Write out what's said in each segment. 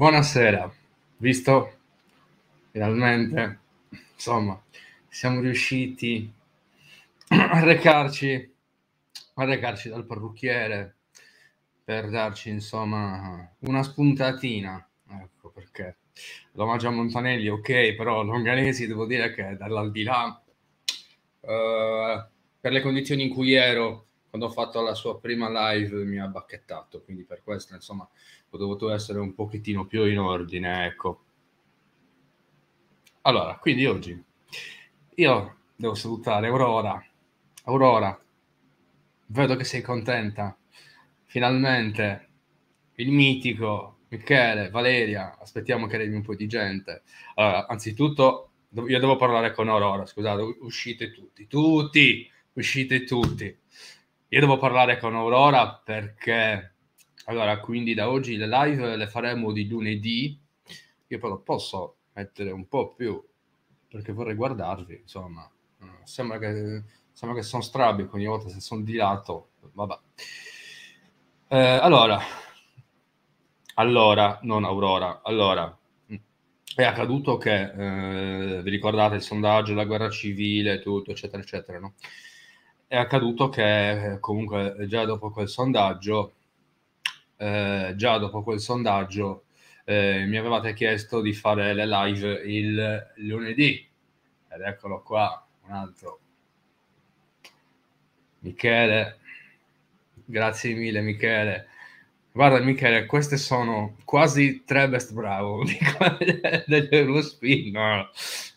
Buonasera, visto? Finalmente, insomma, siamo riusciti a recarci, a recarci dal parrucchiere per darci, insomma, una spuntatina. Ecco perché lo mangiamo in ok, però longanesi devo dire che dall'aldilà, eh, per le condizioni in cui ero, quando ho fatto la sua prima live mi ha bacchettato, quindi per questo insomma ho dovuto essere un pochettino più in ordine, ecco. Allora, quindi oggi io devo salutare Aurora. Aurora, vedo che sei contenta. Finalmente il mitico Michele, Valeria, aspettiamo che arrivi un po' di gente. Allora, anzitutto io devo parlare con Aurora, scusate, uscite tutti, tutti, uscite tutti. Io devo parlare con Aurora perché, allora, quindi da oggi le live le faremo di lunedì. Io però posso mettere un po' più perché vorrei guardarvi, insomma. Eh, sembra che, sembra che sono strabico ogni volta se sono di lato. Vabbè. Eh, allora, allora, non Aurora, allora, è accaduto che, eh, vi ricordate il sondaggio, la guerra civile, tutto, eccetera, eccetera, no? è accaduto che eh, comunque già dopo quel sondaggio, eh, già dopo quel sondaggio eh, mi avevate chiesto di fare le live il lunedì ed eccolo qua, un altro. Michele, grazie mille Michele. Guarda Michele, queste sono quasi tre best bravo dell'Eurospin. No,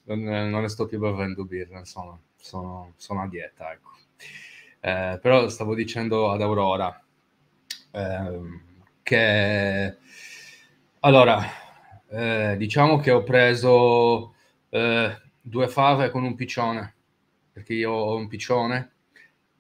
non, non ne sto più bevendo birra, insomma, sono, sono a dieta, ecco. Eh, però stavo dicendo ad Aurora ehm, che allora eh, diciamo che ho preso eh, due fave con un piccione perché io ho un piccione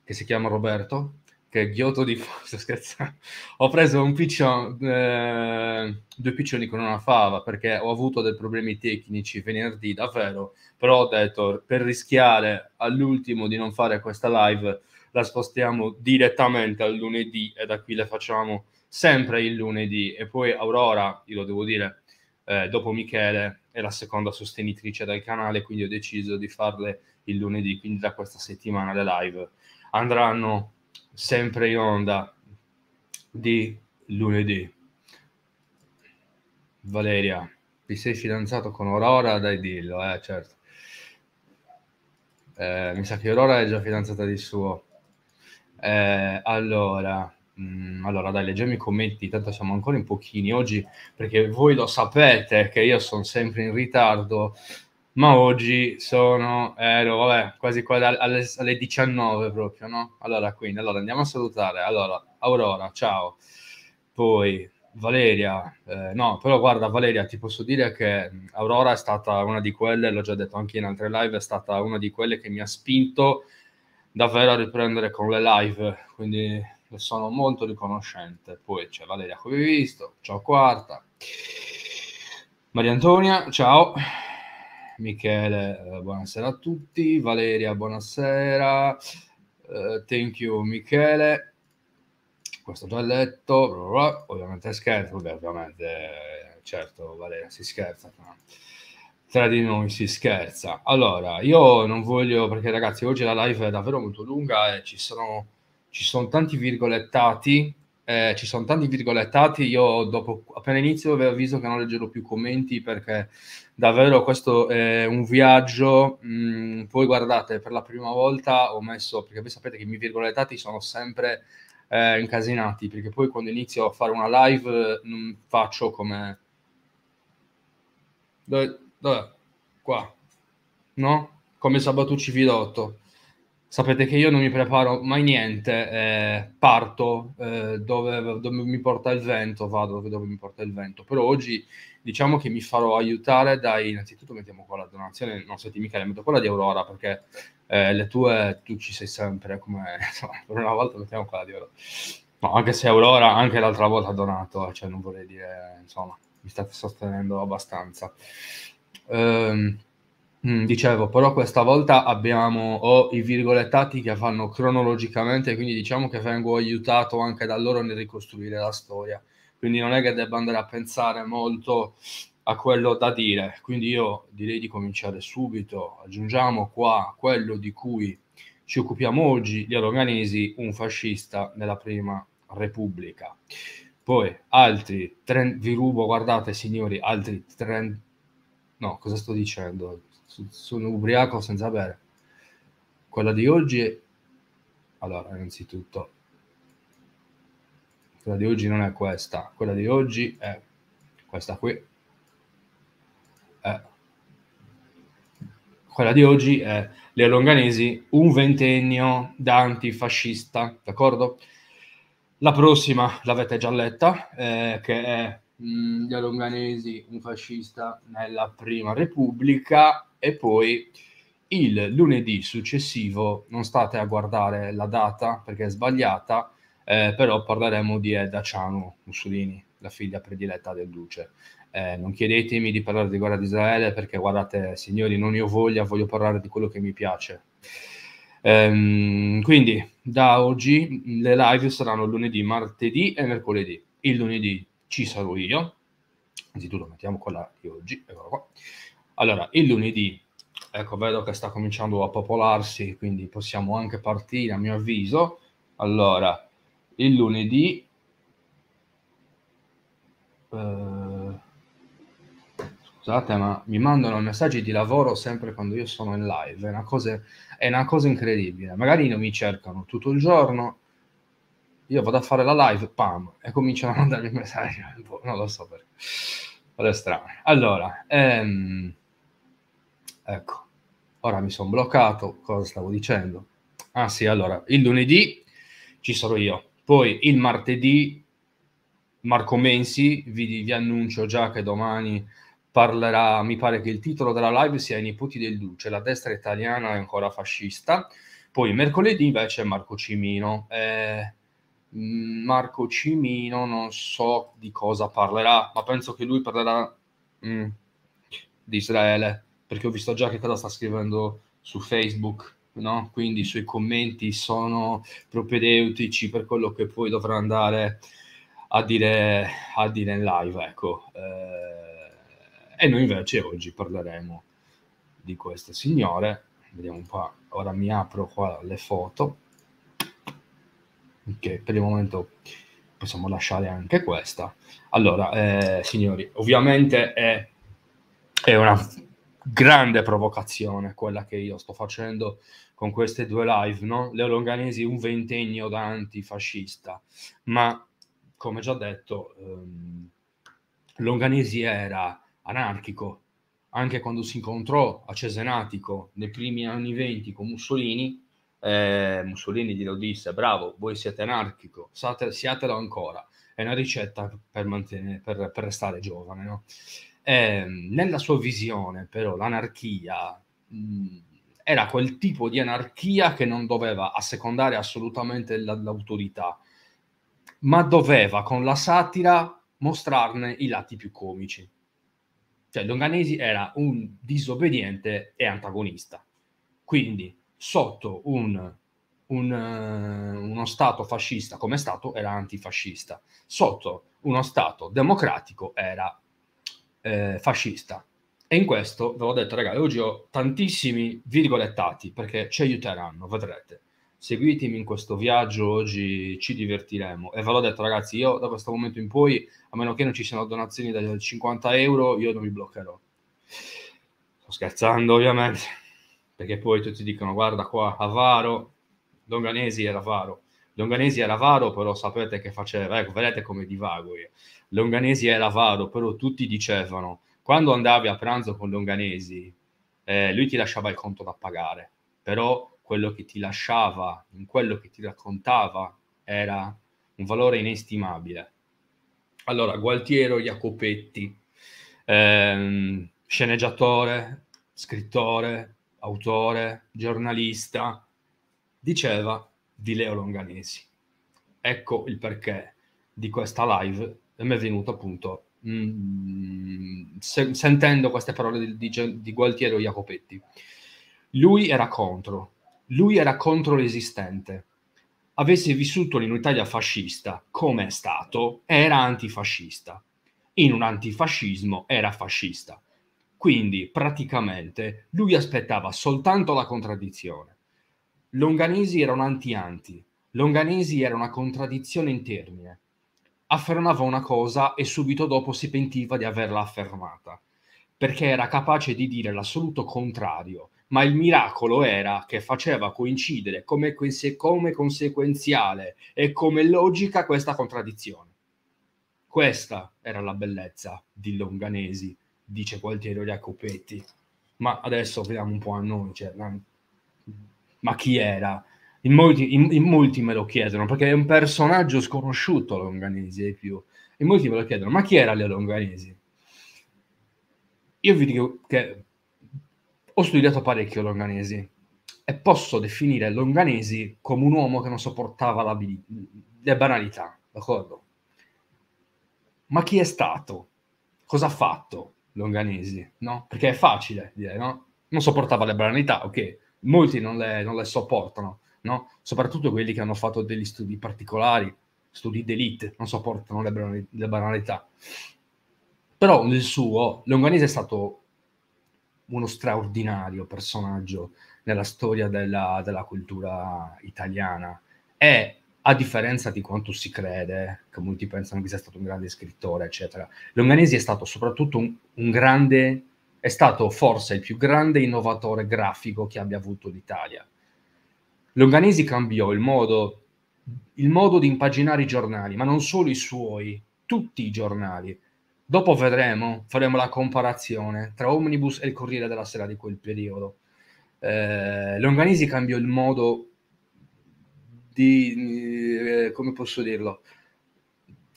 che si chiama Roberto che è ghiotto di sto scherzando ho preso un piccione eh, due piccioni con una fava perché ho avuto dei problemi tecnici venerdì davvero però ho detto per rischiare all'ultimo di non fare questa live la spostiamo direttamente al lunedì e da qui le facciamo sempre il lunedì. E poi Aurora, io lo devo dire, eh, dopo Michele è la seconda sostenitrice del canale, quindi ho deciso di farle il lunedì, quindi da questa settimana le live andranno sempre in onda di lunedì. Valeria, ti sei fidanzato con Aurora? Dai, dillo, eh, certo. Eh, mi sa che Aurora è già fidanzata di suo. Eh, allora, mh, mm, allora, dai, leggiamo i commenti, tanto siamo ancora in pochini oggi, perché voi lo sapete che io sono sempre in ritardo, ma oggi sono, eh, ero, vabbè, quasi qua alle, alle 19 proprio, no? Allora, quindi, allora, andiamo a salutare. Allora, Aurora, ciao. Poi, Valeria, eh, no, però guarda Valeria, ti posso dire che Aurora è stata una di quelle, l'ho già detto anche in altre live, è stata una di quelle che mi ha spinto davvero a riprendere con le live, quindi le sono molto riconoscente. Poi c'è Valeria come hai visto, ciao Quarta, Maria Antonia, ciao. Michele, eh, buonasera a tutti. Valeria, buonasera. Uh, thank you, Michele. Questo già letto. Ovviamente scherzo, ovviamente, eh, certo, Valeria, si scherza. No? tra di noi si scherza. Allora, io non voglio, perché ragazzi, oggi la live è davvero molto lunga e ci sono, ci sono tanti virgolettati, eh, ci sono tanti virgolettati, io dopo, appena inizio vi avviso che non leggerò più commenti perché davvero questo è un viaggio, mm, poi guardate, per la prima volta ho messo, perché voi sapete che i miei virgolettati sono sempre eh, incasinati, perché poi quando inizio a fare una live non mm, faccio come... Dove, dove? qua, no? Come Sabatucci Vidotto. Sapete che io non mi preparo mai niente, eh, parto eh, dove, dove, mi porta il vento, vado dove, dove mi porta il vento. Però oggi diciamo che mi farò aiutare dai... Innanzitutto mettiamo qua la donazione, non senti mica, metto quella di Aurora perché eh, le tue tu ci sei sempre, come per una volta mettiamo quella di Aurora. No, anche se Aurora anche l'altra volta ha donato, cioè non vorrei dire, insomma, mi state sostenendo abbastanza. Ehm, mm, dicevo, però questa volta abbiamo ho i virgolettati che fanno cronologicamente, quindi diciamo che vengo aiutato anche da loro nel ricostruire la storia. Quindi non è che debba andare a pensare molto a quello da dire. Quindi io direi di cominciare subito. Aggiungiamo qua quello di cui ci occupiamo oggi, gli Aloganesi, un fascista nella prima Repubblica. Poi altri, tre, vi rubo, guardate signori, altri 30 No, cosa sto dicendo? Sono ubriaco senza bere. Quella di oggi Allora, innanzitutto, quella di oggi non è questa. Quella di oggi è questa qui. È... Quella di oggi è Leo Longanesi, un ventennio da antifascista, d'accordo? La prossima l'avete già letta, eh, che è mh, mm, da Longanesi, un fascista nella Prima Repubblica e poi il lunedì successivo, non state a guardare la data perché è sbagliata, eh, però parleremo di Edda Ciano Mussolini, la figlia prediletta del duce. Eh, non chiedetemi di parlare di guerra di Israele perché guardate, signori, non io voglia, voglio parlare di quello che mi piace. Ehm, quindi da oggi le live saranno lunedì, martedì e mercoledì. Il lunedì ci sarò io. Innanzitutto mettiamo quella di oggi, eccola qua. Allora, il lunedì, ecco, vedo che sta cominciando a popolarsi, quindi possiamo anche partire a mio avviso. Allora, il lunedì... Eh, scusate, ma mi mandano messaggi di lavoro sempre quando io sono in live, è una cosa, è una cosa incredibile. Magari non mi cercano tutto il giorno, io vado a fare la live, pam, e cominciano a mandarmi messaggi, boh, non lo so perché, vado strano. Allora, ehm, ecco, ora mi sono bloccato, cosa stavo dicendo? Ah sì, allora, il lunedì ci sarò io, poi il martedì Marco Mensi, vi, vi annuncio già che domani parlerà, mi pare che il titolo della live sia I nipoti del Duce, la destra italiana è ancora fascista, poi mercoledì invece Marco Cimino. Eh, Marco Cimino non so di cosa parlerà, ma penso che lui parlerà mm, di Israele, perché ho visto già che cosa sta scrivendo su Facebook, no? quindi i suoi commenti sono propedeutici per quello che poi dovrà andare a dire, a dire in live. Ecco. Eh, e noi invece oggi parleremo di queste signore, vediamo un po', ora mi apro qua le foto che per il momento possiamo lasciare anche questa. Allora, eh, signori, ovviamente è, è una grande provocazione quella che io sto facendo con queste due live, no? Leo Longanesi un ventennio da antifascista, ma come già detto, ehm, Longanesi era anarchico anche quando si incontrò a Cesenatico nei primi anni venti con Mussolini, eh, Mussolini glielo disse, bravo, voi siete anarchico, sate, siatelo ancora, è una ricetta per, mantenere, per, per restare giovane. No? Eh, nella sua visione però l'anarchia mh, era quel tipo di anarchia che non doveva assecondare assolutamente la, l'autorità, ma doveva con la satira mostrarne i lati più comici. Cioè Longanesi era un disobbediente e antagonista. Quindi sotto un, un, eh, uno Stato fascista come Stato era antifascista, sotto uno Stato democratico era eh, fascista. E in questo ve l'ho detto, ragazzi, oggi ho tantissimi virgolettati perché ci aiuteranno, vedrete. Seguitemi in questo viaggio, oggi ci divertiremo. E ve l'ho detto, ragazzi, io da questo momento in poi, a meno che non ci siano donazioni da 50 euro, io non mi bloccherò. Sto scherzando, ovviamente perché poi tutti dicono guarda qua, avaro, Longanesi era avaro. Longanesi era avaro, però sapete che faceva, ecco, vedete come divago io. Longanesi era avaro, però tutti dicevano, quando andavi a pranzo con Longanesi, eh, lui ti lasciava il conto da pagare, però quello che ti lasciava, in quello che ti raccontava, era un valore inestimabile. Allora, Gualtiero Jacopetti, ehm, sceneggiatore, scrittore, autore, giornalista, diceva di Leo Longanesi. Ecco il perché di questa live e mi è venuto appunto mh, mm, se, sentendo queste parole di, di, di Gualtiero Jacopetti. Lui era contro, lui era contro l'esistente. Avesse vissuto in un'Italia fascista, come è stato, era antifascista. In un antifascismo era fascista. Quindi praticamente lui aspettava soltanto la contraddizione. Longanesi era un anti-anti, Longanesi era una contraddizione in termine. Affermava una cosa e subito dopo si pentiva di averla affermata, perché era capace di dire l'assoluto contrario, ma il miracolo era che faceva coincidere come, conse- come conseguenziale e come logica questa contraddizione. Questa era la bellezza di Longanesi dice Gualtieri a Copetti. Ma adesso vediamo un po' a noi, cioè, ma chi era? In molti, in, in molti, me lo chiedono perché è un personaggio sconosciuto Longanesi e più. In molti me lo chiedono, ma chi era Leo Longanesi? Io vi dico che ho studiato parecchio Longanesi e posso definire Longanesi come un uomo che non sopportava la, le banalità, d'accordo? Ma chi è stato? Cosa ha fatto? Longanesi, no? Perché è facile dire, no? Non sopportava le banalità, ok, molti non le, non le sopportano, no? Soprattutto quelli che hanno fatto degli studi particolari, studi d'elite, non sopportano le, banali, le banalità. Però nel suo, Longanesi è stato uno straordinario personaggio nella storia della, della cultura italiana. È a differenza di quanto si crede, che molti pensano che sia stato un grande scrittore, eccetera, Longanesi è stato soprattutto un, un grande, è stato forse il più grande innovatore grafico che abbia avuto l'Italia. Longanesi cambiò il modo, il modo di impaginare i giornali, ma non solo i suoi, tutti i giornali. Dopo vedremo, faremo la comparazione tra Omnibus e il Corriere della Sera di quel periodo. Eh, Longanesi cambiò il modo di eh, come posso dirlo,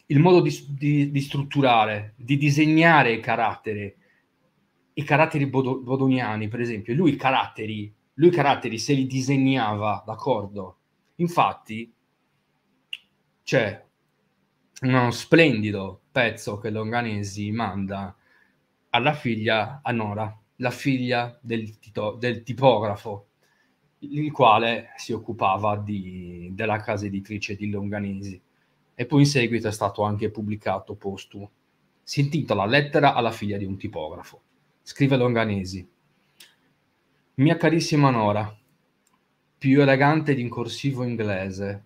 il modo di, di, di, strutturare, di disegnare i caratteri, i caratteri bodo, bodoniani, per esempio, lui i caratteri, lui i caratteri se li disegnava, d'accordo? Infatti, c'è uno splendido pezzo che Longanesi manda alla figlia Anora, la figlia del, tito, del tipografo, il quale si occupava di, della casa editrice di Longanesi e poi in seguito è stato anche pubblicato postumo. Si intitola Lettera alla figlia di un tipografo. Scrive Longanesi. Mia carissima Nora, più elegante di un corsivo inglese,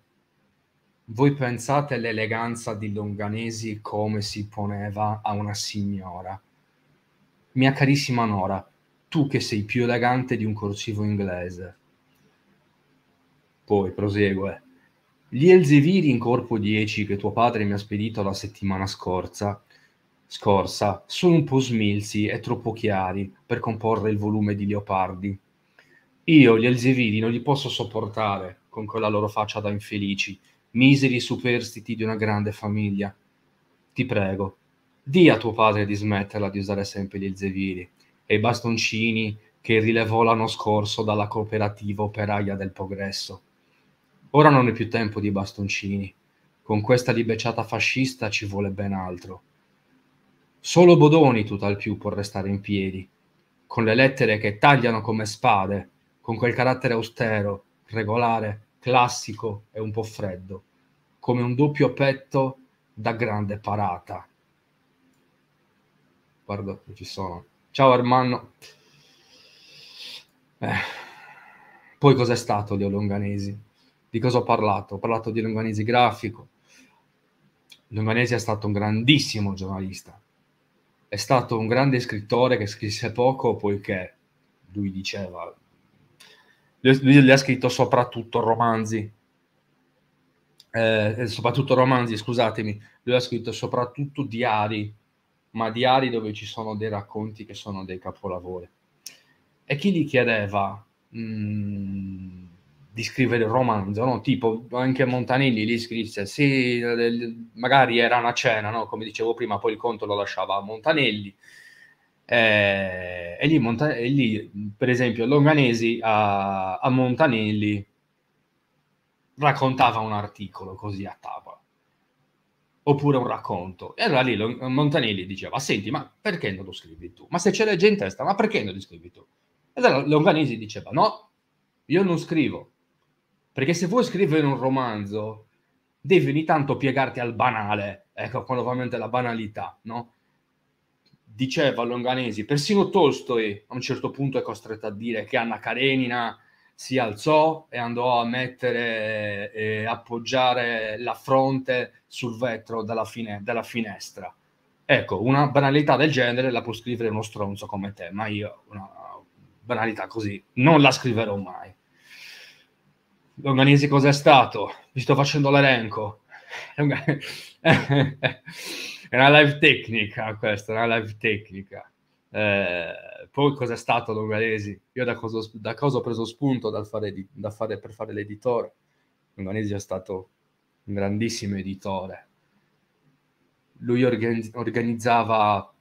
voi pensate all'eleganza di Longanesi come si poneva a una signora. Mia carissima Nora, tu che sei più elegante di un corsivo inglese, poi prosegue. Eh. Gli Elzeviri in corpo 10 che tuo padre mi ha spedito la settimana scorsa, scorsa sono un po' smilzi e troppo chiari per comporre il volume di Leopardi. Io gli Elzeviri non li posso sopportare con quella loro faccia da infelici, miseri superstiti di una grande famiglia. Ti prego, di a tuo padre di smetterla di usare sempre gli Elzeviri e i bastoncini che rilevò l'anno scorso dalla cooperativa operaia del progresso. Ora non è più tempo di bastoncini. Con questa libeciata fascista ci vuole ben altro. Solo Bodoni tutt'al più può restare in piedi, con le lettere che tagliano come spade, con quel carattere austero, regolare, classico e un po' freddo, come un doppio petto da grande parata. Guarda ci sono. Ciao Armando. Eh. Poi cos'è stato di Olonganesi? di cosa ho parlato? Ho parlato di Longanesi grafico. Longanesi è stato un grandissimo giornalista, è stato un grande scrittore che scrisse poco poiché lui diceva, lui, lui ha scritto soprattutto romanzi, eh, eh, soprattutto romanzi, scusatemi, lui ha scritto soprattutto diari, ma diari dove ci sono dei racconti che sono dei capolavori. E chi gli chiedeva, mh, mm, di scrivere un romanzo, no? tipo anche Montanelli lì scrisse, sì, magari era una cena, no? come dicevo prima, poi il conto lo lasciava a Montanelli. Eh, e, lì Monta- e, lì per esempio, Longanesi a, a Montanelli raccontava un articolo così a tavola, oppure un racconto. E allora lì Montanelli diceva, senti, ma perché non lo scrivi tu? Ma se c'è l'hai in testa, ma perché non lo scrivi tu? E allora Longanesi diceva, no, io non scrivo, perché se vuoi scrivere un romanzo, devi ogni tanto piegarti al banale, ecco, quando ovviamente la banalità, no? Diceva Longanesi, persino Tolstoi a un certo punto è costretto a dire che Anna Karenina si alzò e andò a mettere e appoggiare la fronte sul vetro della, fine, della finestra. Ecco, una banalità del genere la può scrivere uno stronzo come te, ma io una banalità così non la scriverò mai. Longanesi cos'è stato? Vi sto facendo l'elenco. È una live tecnica questa, una live tecnica. Eh, poi cos'è stato Longanesi? Io da cosa, da cosa ho preso spunto da fare, da fare, per fare l'editore? Longanesi è stato un grandissimo editore. Lui organizzava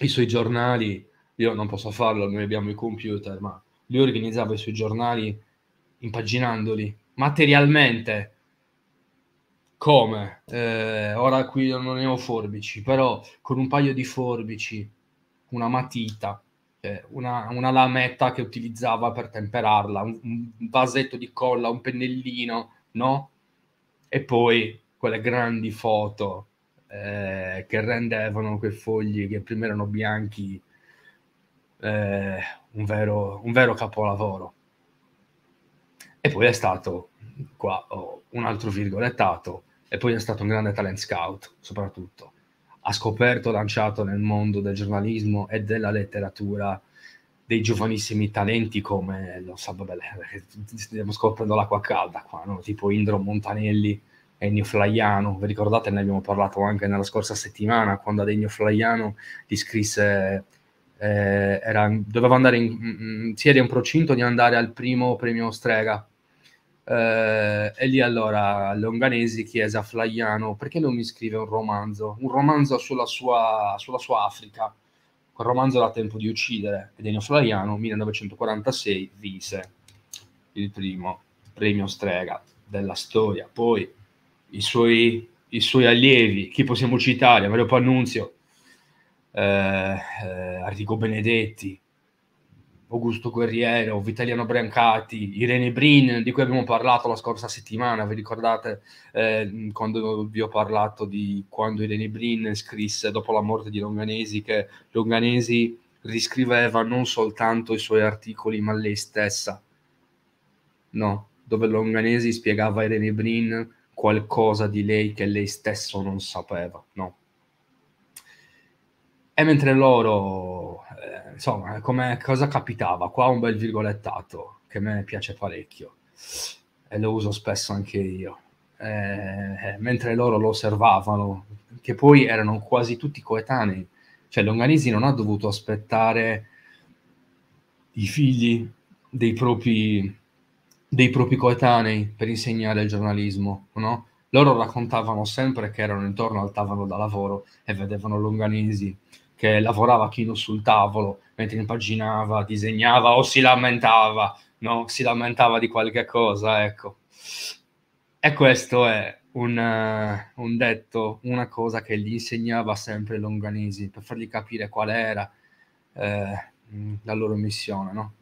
i suoi giornali, io non posso farlo, noi abbiamo i computer, ma lui organizzava i suoi giornali impaginandoli materialmente come eh, ora qui non ne ho forbici però con un paio di forbici una matita eh, una, una, lametta che utilizzava per temperarla un, un vasetto di colla un pennellino no e poi quelle grandi foto eh, che rendevano quei fogli che prima erano bianchi eh, un, vero, un vero capolavoro e poi è stato, qua oh, un altro virgolettato, e poi è stato un grande talent scout, soprattutto. Ha scoperto, lanciato nel mondo del giornalismo e della letteratura dei giovanissimi talenti come, lo so, vabbè, stiamo scoprendo l'acqua calda qua, no? tipo Indro Montanelli, e Ennio Flaiano, vi ricordate, ne abbiamo parlato anche nella scorsa settimana, quando ad Ennio Flaiano gli scrisse, eh, era, doveva andare in, mh, mm, mm, si era in procinto di andare al primo premio Strega eh, e lì allora Longanesi chiese a Flaiano perché non mi scrive un romanzo, un romanzo sulla sua, sulla sua Africa. Quel romanzo era tempo di uccidere. E Daniel Flaiano, 1946, vinse il primo premio strega della storia. Poi i suoi, i suoi allievi, chi possiamo citare? Mario Pannunzio, eh, eh, Arrigo Benedetti, Augusto Guerriero, Vitaliano Brancati, Irene Brin, di cui abbiamo parlato la scorsa settimana, vi ricordate eh, quando vi ho parlato di quando Irene Brin scrisse dopo la morte di Longanesi che Longanesi riscriveva non soltanto i suoi articoli ma lei stessa, no? Dove Longanesi spiegava a Irene Brin qualcosa di lei che lei stesso non sapeva, no? E mentre loro eh, insomma, come cosa capitava? Qua un bel virgolettato che a me piace parecchio e lo uso spesso anche io. Eh, eh, mentre loro lo osservavano, che poi erano quasi tutti coetanei, cioè Longanisi non ha dovuto aspettare i figli dei propri, dei propri coetanei per insegnare il giornalismo, no? Loro raccontavano sempre che erano intorno al tavolo da lavoro e vedevano Longanisi che lavorava chino sul tavolo mentre impaginava, disegnava o si lamentava, no? si lamentava di qualche cosa, ecco. E questo è un, uh, un detto, una cosa che gli insegnava sempre Longanesi per fargli capire qual era eh, la loro missione. No?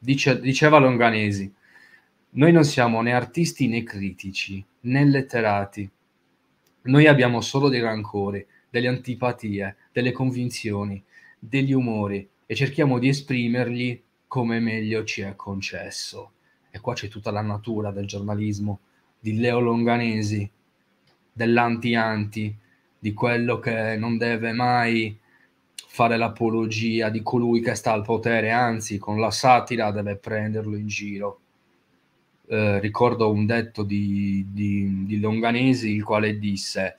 Dice, diceva Longanesi, noi non siamo né artisti né critici né letterati, noi abbiamo solo dei rancori delle antipatie, delle convinzioni, degli umori e cerchiamo di esprimerli come meglio ci è concesso. E qua c'è tutta la natura del giornalismo, di Leo Longanesi, dell'anti-anti, di quello che non deve mai fare l'apologia di colui che sta al potere, anzi con la satira deve prenderlo in giro. Eh, ricordo un detto di, di, di Longanesi il quale disse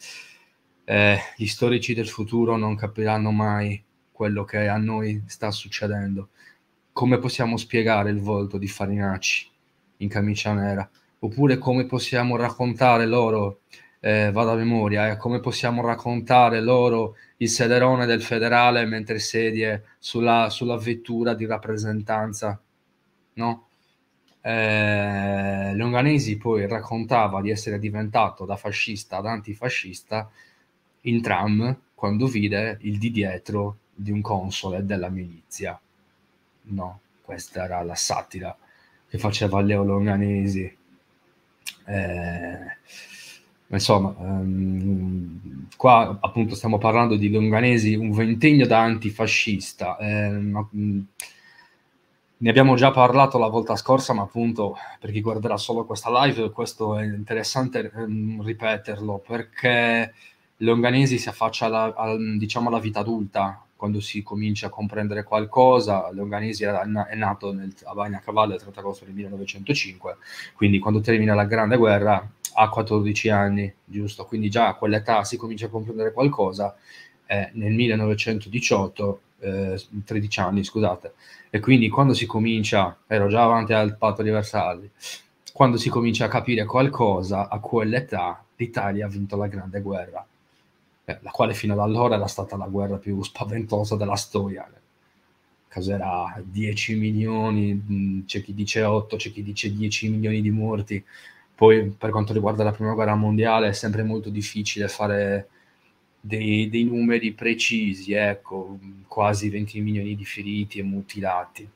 eh, gli storici del futuro non capiranno mai quello che a noi sta succedendo. Come possiamo spiegare il volto di Farinacci in camicia nera? Oppure come possiamo raccontare loro, eh, vado a memoria, eh, come possiamo raccontare loro il sederone del federale mentre sedie sulla, sulla vettura di rappresentanza? No? Eh, Longanesi poi raccontava di essere diventato da fascista ad antifascista in tram quando vide il di dietro di un console della milizia. No, questa era la satira che faceva Leo Longanesi. Eh, insomma, ehm, qua appunto stiamo parlando di Longanesi, un ventennio da antifascista. Eh, ma, mm, ne abbiamo già parlato la volta scorsa, ma appunto per chi guarderà solo questa live, questo è interessante ehm, ripeterlo perché Longanesi si affaccia alla, al, diciamo alla vita adulta, quando si comincia a comprendere qualcosa. Longanesi è nato nel, a Bagna Cavallo il 30 agosto del 1905, quindi quando termina la Grande Guerra ha 14 anni, giusto? Quindi già a quell'età si comincia a comprendere qualcosa. Eh, nel 1918, eh, 13 anni, scusate, e quindi quando si comincia, ero già avanti al patto di Versalli, quando si comincia a capire qualcosa a quell'età l'Italia ha vinto la Grande Guerra eh, la quale fino ad allora era stata la guerra più spaventosa della storia. Caserà 10 milioni, c'è chi dice 8, c'è chi dice 10 milioni di morti. Poi per quanto riguarda la prima guerra mondiale è sempre molto difficile fare dei, dei numeri precisi, ecco, quasi 20 milioni di feriti e mutilati.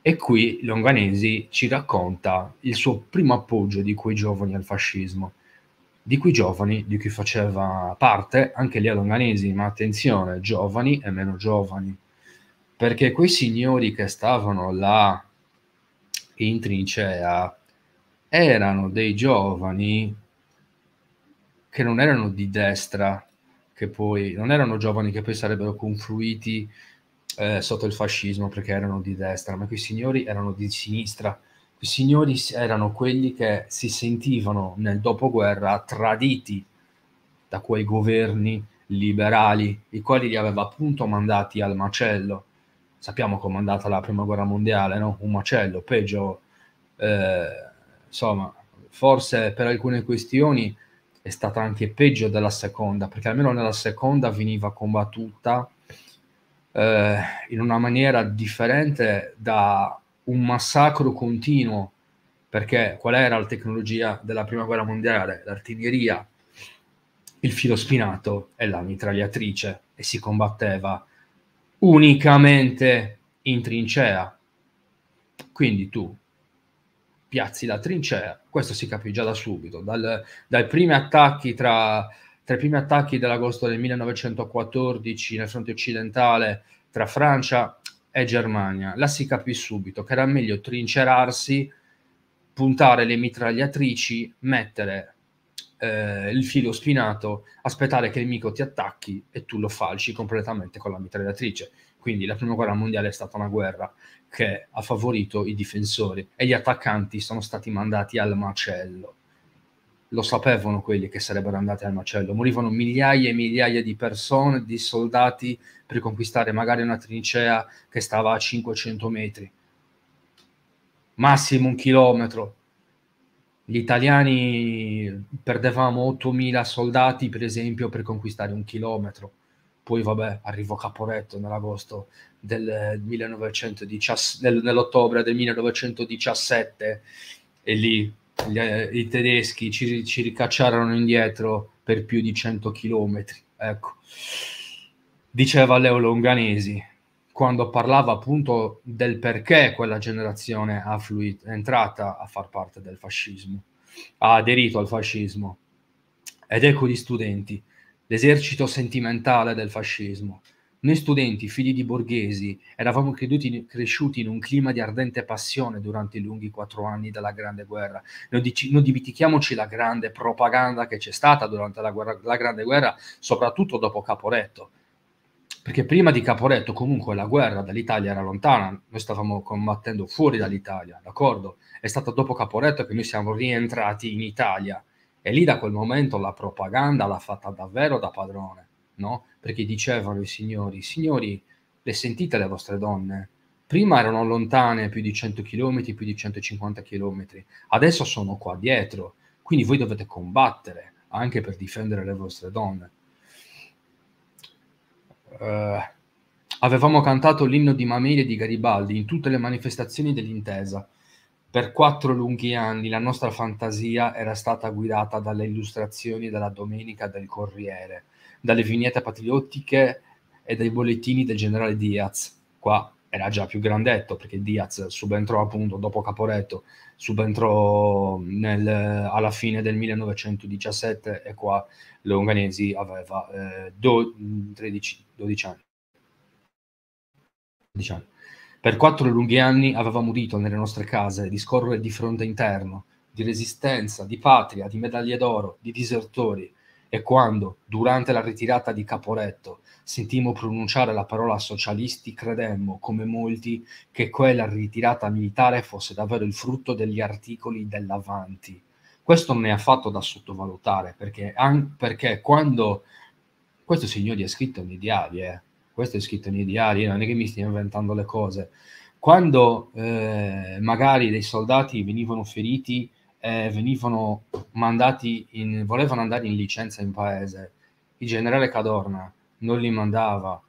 E qui Longanesi ci racconta il suo primo appoggio di quei giovani al fascismo di cui giovani, di cui faceva parte anche lì a Longanesi, ma attenzione, giovani e meno giovani, perché quei signori che stavano là in trincea erano dei giovani che non erano di destra, che poi non erano giovani che poi sarebbero confluiti eh, sotto il fascismo perché erano di destra, ma quei signori erano di sinistra i signori erano quelli che si sentivano nel dopoguerra traditi da quei governi liberali, i quali li aveva appunto mandati al macello. Sappiamo com'è andata la prima guerra mondiale, no? Un macello, peggio, eh, insomma, forse per alcune questioni è stata anche peggio della seconda, perché almeno nella seconda veniva combattuta eh, in una maniera differente da un massacro continuo, perché qual era la tecnologia della prima guerra mondiale? L'artiglieria, il filo spinato e la mitragliatrice, e si combatteva unicamente in trincea. Quindi tu piazzi la trincea, questo si capì già da subito, dal, dai primi attacchi tra, tra i primi attacchi dell'agosto del 1914 nel fronte occidentale tra Francia è Germania. Là si capì subito che era meglio trincerarsi, puntare le mitragliatrici, mettere eh, il filo spinato, aspettare che il nemico ti attacchi e tu lo falci completamente con la mitragliatrice. Quindi la prima guerra mondiale è stata una guerra che ha favorito i difensori e gli attaccanti sono stati mandati al macello lo sapevano quelli che sarebbero andati al macello, morivano migliaia e migliaia di persone, di soldati per conquistare magari una trincea che stava a 500 metri, massimo un chilometro. Gli italiani perdevamo 8.000 soldati, per esempio, per conquistare un chilometro. Poi, vabbè, arrivò Caporetto nell'agosto del 1917, nell'ottobre del 1917 e lì gli, eh, i tedeschi ci, ci, ricacciarono indietro per più di 100 km. Ecco. Diceva Leo Longanesi quando parlava appunto del perché quella generazione ha fluito, è entrata a far parte del fascismo, ha aderito al fascismo. Ed ecco gli studenti, l'esercito sentimentale del fascismo. Noi studenti, figli di borghesi, eravamo creduti, cresciuti in un clima di ardente passione durante i lunghi quattro anni della Grande Guerra. Non, dici, non dimentichiamoci la grande propaganda che c'è stata durante la, guerra, la Grande Guerra, soprattutto dopo Caporetto. Perché prima di Caporetto comunque la guerra dall'Italia era lontana, noi stavamo combattendo fuori dall'Italia, d'accordo? È stato dopo Caporetto che noi siamo rientrati in Italia e lì da quel momento la propaganda l'ha fatta davvero da padrone no? Perché dicevano i signori, signori, le sentite le vostre donne? Prima erano lontane più di 100 km, più di 150 km, adesso sono qua dietro, quindi voi dovete combattere anche per difendere le vostre donne. Uh, avevamo cantato l'inno di Mameli e di Garibaldi in tutte le manifestazioni dell'intesa. Per quattro lunghi anni la nostra fantasia era stata guidata dalle illustrazioni della Domenica del Corriere, dalle vignette patriottiche e dai bollettini del generale Diaz. Qua era già più grandetto perché Diaz subentrò appunto dopo Caporetto, subentrò nel, alla fine del 1917 e qua Longanesi aveva eh, do, 13, 12 anni. 12 anni. Per quattro lunghi anni avevamo murito nelle nostre case discorrere di fronte interno, di resistenza, di patria, di medaglie d'oro, di disertori, e quando, durante la ritirata di Caporetto, sentimmo pronunciare la parola socialisti, credemmo, come molti, che quella ritirata militare fosse davvero il frutto degli articoli dell'Avanti. Questo non è affatto da sottovalutare, perché, anche perché quando... Questo signori è scritto nei diari, eh? questo è scritto nei diari, non è che mi stia inventando le cose. Quando eh, magari dei soldati venivano feriti eh, venivano mandati in, volevano andare in licenza in paese, il generale Cadorna non li mandava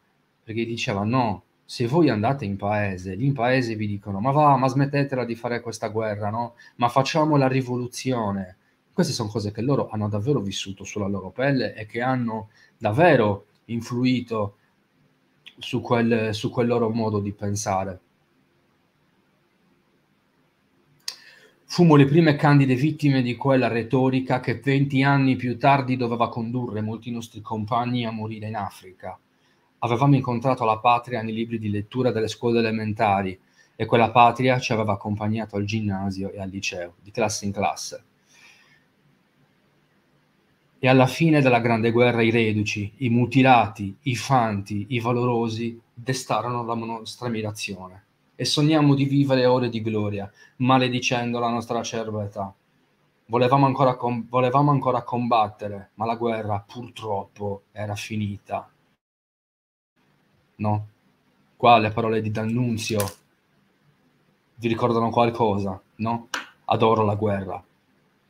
perché diceva no, se voi andate in paese, lì in paese vi dicono ma va, ma smettetela di fare questa guerra, no? ma facciamo la rivoluzione. Queste sono cose che loro hanno davvero vissuto sulla loro pelle e che hanno davvero influito su quel, su quel loro modo di pensare. Fummo le prime candide vittime di quella retorica che venti anni più tardi doveva condurre molti nostri compagni a morire in Africa. Avevamo incontrato la patria nei libri di lettura delle scuole elementari e quella patria ci aveva accompagnato al ginnasio e al liceo, di classe in classe e alla fine della Grande Guerra i reduci, i mutilati, i fanti, i valorosi destarono la nostra ammirazione e sogniamo di vivere ore di gloria, maledicendo la nostra acerba età. Volevamo ancora, com- volevamo ancora combattere, ma la guerra purtroppo era finita. No? Qua le parole di D'Annunzio vi ricordano qualcosa, no? Adoro la guerra,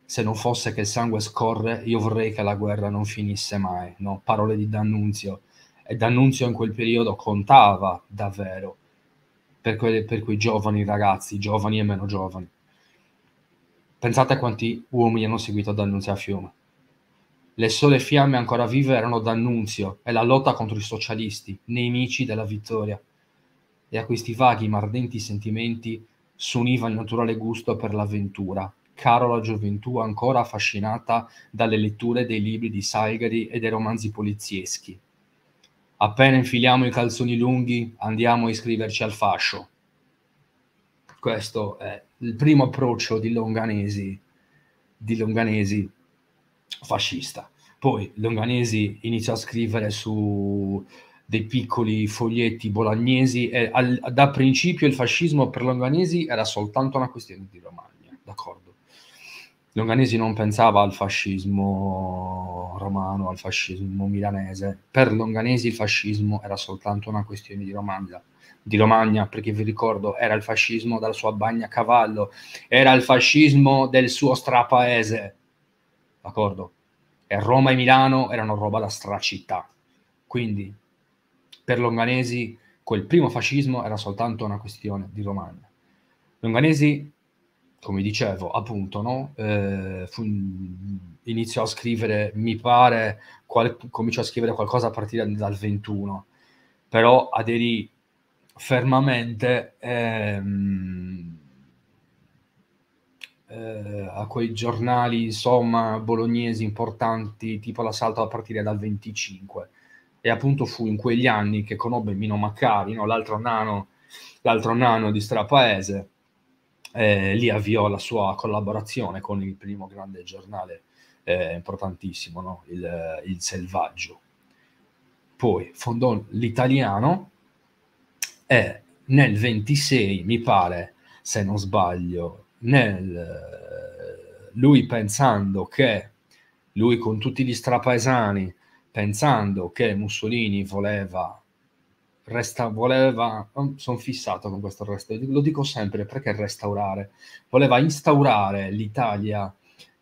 se non fosse che il sangue scorre, io vorrei che la guerra non finisse mai, no? Parole di D'Annunzio. E D'Annunzio in quel periodo contava davvero per, quei, per quei giovani ragazzi, giovani e meno giovani. Pensate a quanti uomini hanno seguito D'Annunzio a Fiume. Le sole fiamme ancora vive erano D'Annunzio e la lotta contro i socialisti, nemici della vittoria. E a questi vaghi ma ardenti sentimenti univa il naturale gusto per l'avventura, caro alla gioventù ancora affascinata dalle letture dei libri di Salgari e dei romanzi polizieschi appena infiliamo i calzoni lunghi andiamo a iscriverci al fascio. Questo è il primo approccio di Longanesi, di Longanesi fascista. Poi Longanesi iniziò a scrivere su dei piccoli foglietti bolognesi e al, da principio il fascismo per Longanesi era soltanto una questione di Romagna, d'accordo? Longanesi non pensava al fascismo romano, al fascismo milanese. Per Longanesi il fascismo era soltanto una questione di Romagna. Di Romagna, perché vi ricordo, era il fascismo dalla sua bagna a cavallo, era il fascismo del suo strapaese. D'accordo? E Roma e Milano erano roba da stracittà. Quindi, per Longanesi, quel primo fascismo era soltanto una questione di Romagna. Longanesi come dicevo, appunto, no? eh, fu, iniziò a scrivere, mi pare, qual, cominciò a scrivere qualcosa a partire dal 21, però aderì fermamente ehm, eh, a quei giornali, insomma, bolognesi importanti, tipo l'assalto a partire dal 25. E appunto fu in quegli anni che conobbe Mino Maccari, no? l'altro, nano, l'altro nano di Strapaese, eh, lì avviò la sua collaborazione con il primo grande giornale eh, importantissimo, no? il, eh, il, Selvaggio. Poi fondò l'Italiano e nel 26, mi pare, se non sbaglio, nel, eh, lui pensando che, lui con tutti gli strapaesani, pensando che Mussolini voleva resta, voleva, sono fissato con questo restauro, lo dico sempre perché restaurare, voleva instaurare l'Italia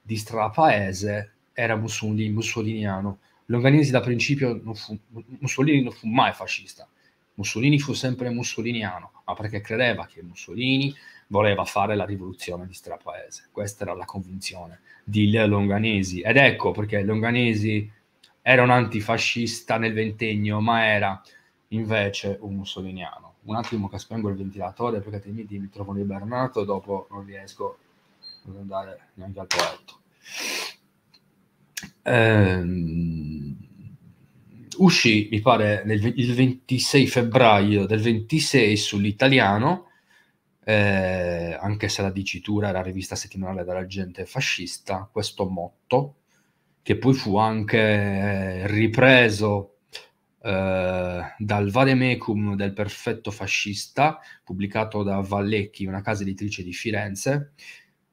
di strapaese, era Mussolini, mussoliniano. Longanesi da principio non fu, Mussolini non fu mai fascista, Mussolini fu sempre mussoliniano, ma perché credeva che Mussolini voleva fare la rivoluzione di strapaese. Questa era la convinzione di Longanesi. Ed ecco perché Longanesi era un antifascista nel ventennio, ma era invece un mussoliniano. Un attimo che spengo il ventilatore perché altrimenti mi trovo in e dopo non riesco ad andare neanche al toaletto. Ehm, uscì, mi pare, nel, il 26 febbraio del 26 sull'italiano, eh, anche se la dicitura era rivista settimanale della gente fascista, questo motto, che poi fu anche eh, ripreso eh, dal Vademecum del perfetto fascista, pubblicato da Vallecchi, una casa editrice di Firenze,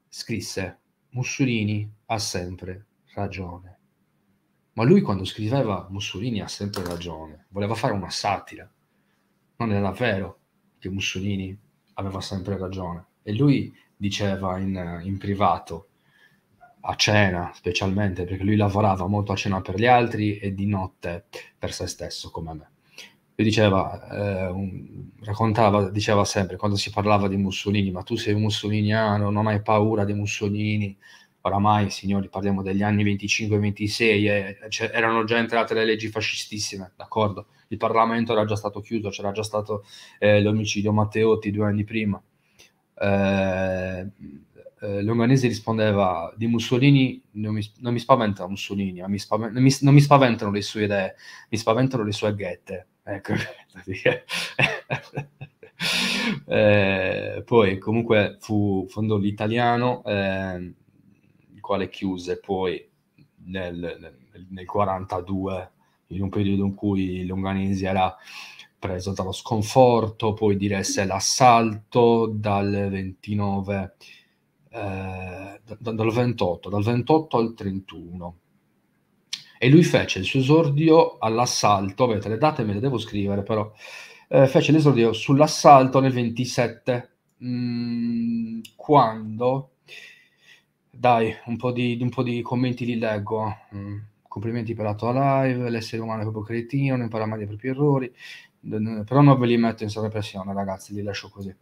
scrisse Mussolini ha sempre ragione. Ma lui quando scriveva Mussolini ha sempre ragione, voleva fare una satira. Non era vero che Mussolini aveva sempre ragione. E lui diceva in, in privato, a cena specialmente, perché lui lavorava molto a cena per gli altri e di notte per se stesso, come me. Lui diceva, eh, un, raccontava, diceva sempre, quando si parlava di Mussolini, ma tu sei un mussoliniano, non hai paura dei Mussolini. Oramai, signori, parliamo degli anni 25-26, eh, cioè, erano già entrate le leggi fascistissime, d'accordo? Il Parlamento era già stato chiuso, c'era già stato eh, l'omicidio Matteotti due anni prima. Eh, eh, Longanesi rispondeva di Mussolini non mi, non mi spaventa Mussolini, mi spav- non, mi, non, mi, spaventano le sue idee, mi spaventano le sue ghette. Ecco. eh, poi comunque fu, fondò l'italiano, eh, quale chiuse poi nel, nel, nel 42, in un periodo in cui Longanese era preso dallo sconforto, poi diresse l'assalto dal 29 eh, dal 28, dal 28 al 31. E lui fece il suo esordio all'assalto, avete le date me le devo scrivere però, eh, fece l'esordio sull'assalto nel 27, mh, mm, quando, dai, un po, di, un po' di commenti li leggo, mh. Eh. Mm, complimenti per la tua live, l'essere umano è proprio cretino, non impara mai dai propri errori, però non ve li metto in sovrappressione ragazzi, li lascio così.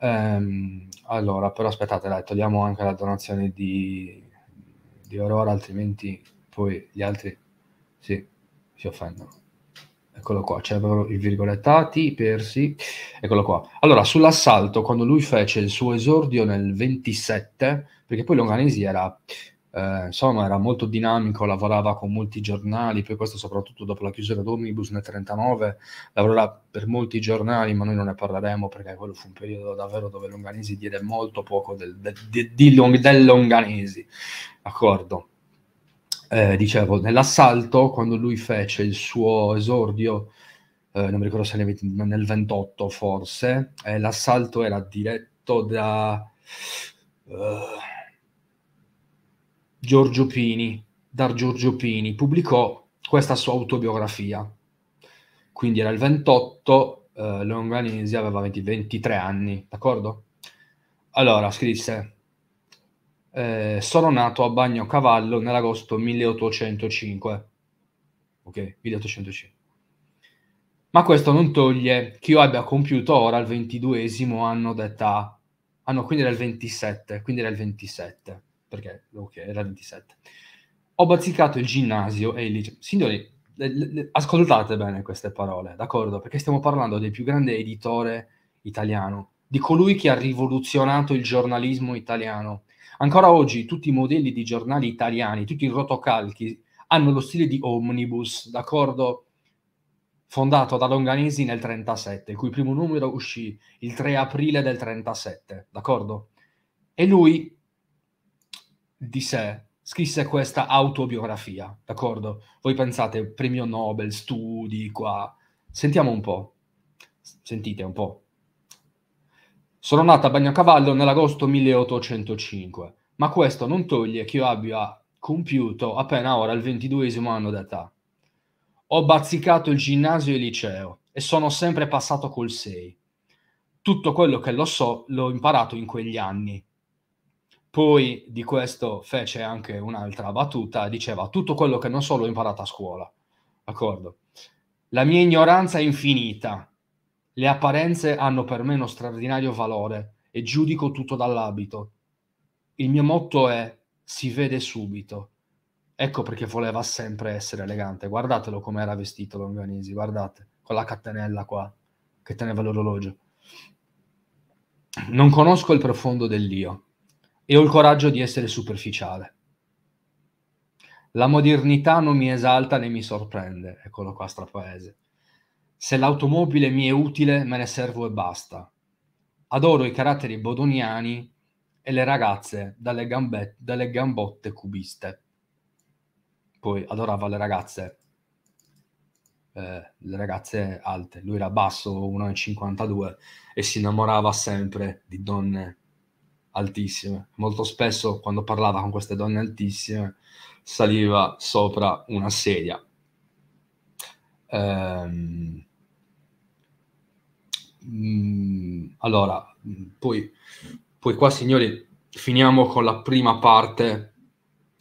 Ehm, allora, però aspettate, dai, togliamo anche la donazione di, di Aurora, altrimenti poi gli altri sì, si offendono. Eccolo qua, c'erano i virgolettati, ah, persi, eccolo qua. Allora, sull'assalto, quando lui fece il suo esordio nel 27, perché poi Longanesi era eh, insomma era molto dinamico, lavorava con molti giornali, poi questo soprattutto dopo la chiusura d'Omnibus nel 39, lavorerà per molti giornali, ma noi non ne parleremo perché quello fu un periodo davvero dove Longanesi diede molto poco del, del, di, di long, del Longanesi, d'accordo? Eh, dicevo, nell'assalto, quando lui fece il suo esordio, eh, non mi ricordo se nel, nel 28 forse, eh, l'assalto era diretto da... Uh, Giorgio Pini, Dar Giorgio Pini, pubblicò questa sua autobiografia. Quindi era il 28, eh, Longanisi aveva 20, 23 anni, d'accordo? Allora, scrisse, eh, sono nato a Bagno Cavallo nell'agosto 1805. Ok, 1805. Ma questo non toglie che io abbia compiuto ora il ventiduesimo anno d'età. Ah no, quindi era il 27, quindi era il 27 perché ok, era 27. Ho bazzicato il ginnasio e il liceo. Signori, le, le, ascoltate bene queste parole, d'accordo? Perché stiamo parlando del più grande editore italiano, di colui che ha rivoluzionato il giornalismo italiano. Ancora oggi tutti i modelli di giornali italiani, tutti i rotocalchi, hanno lo stile di omnibus, d'accordo? Fondato da Longanesi nel 37, il cui primo numero uscì il 3 aprile del 37, d'accordo? E lui di sé scrisse questa autobiografia, d'accordo? Voi pensate, premio Nobel, studi, qua. Sentiamo un po'. Sentite un po'. Sono nata a Bagnacavallo nell'agosto 1805, ma questo non toglie che io abbia compiuto appena ora il ventiduesimo anno d'età. Ho bazzicato il ginnasio e il liceo e sono sempre passato col 6. Tutto quello che lo so l'ho imparato in quegli anni poi di questo fece anche un'altra battuta, diceva tutto quello che non so l'ho imparato a scuola, d'accordo? La mia ignoranza è infinita, le apparenze hanno per me uno straordinario valore e giudico tutto dall'abito. Il mio motto è si vede subito. Ecco perché voleva sempre essere elegante. Guardatelo come era vestito Longanisi, guardate, con la catenella qua, che teneva l'orologio. Non conosco il profondo dell'io e ho il coraggio di essere superficiale. La modernità non mi esalta né mi sorprende, eccolo qua strapaese. Se l'automobile mi è utile, me ne servo e basta. Adoro i caratteri bodoniani e le ragazze dalle, gambe, dalle gambotte cubiste. Poi adorava le ragazze, eh, le ragazze alte. Lui era basso, 1,52, e si innamorava sempre di donne altissime. Molto spesso quando parlava con queste donne altissime saliva sopra una sedia. Ehm, mm, allora, poi, poi qua signori finiamo con la prima parte,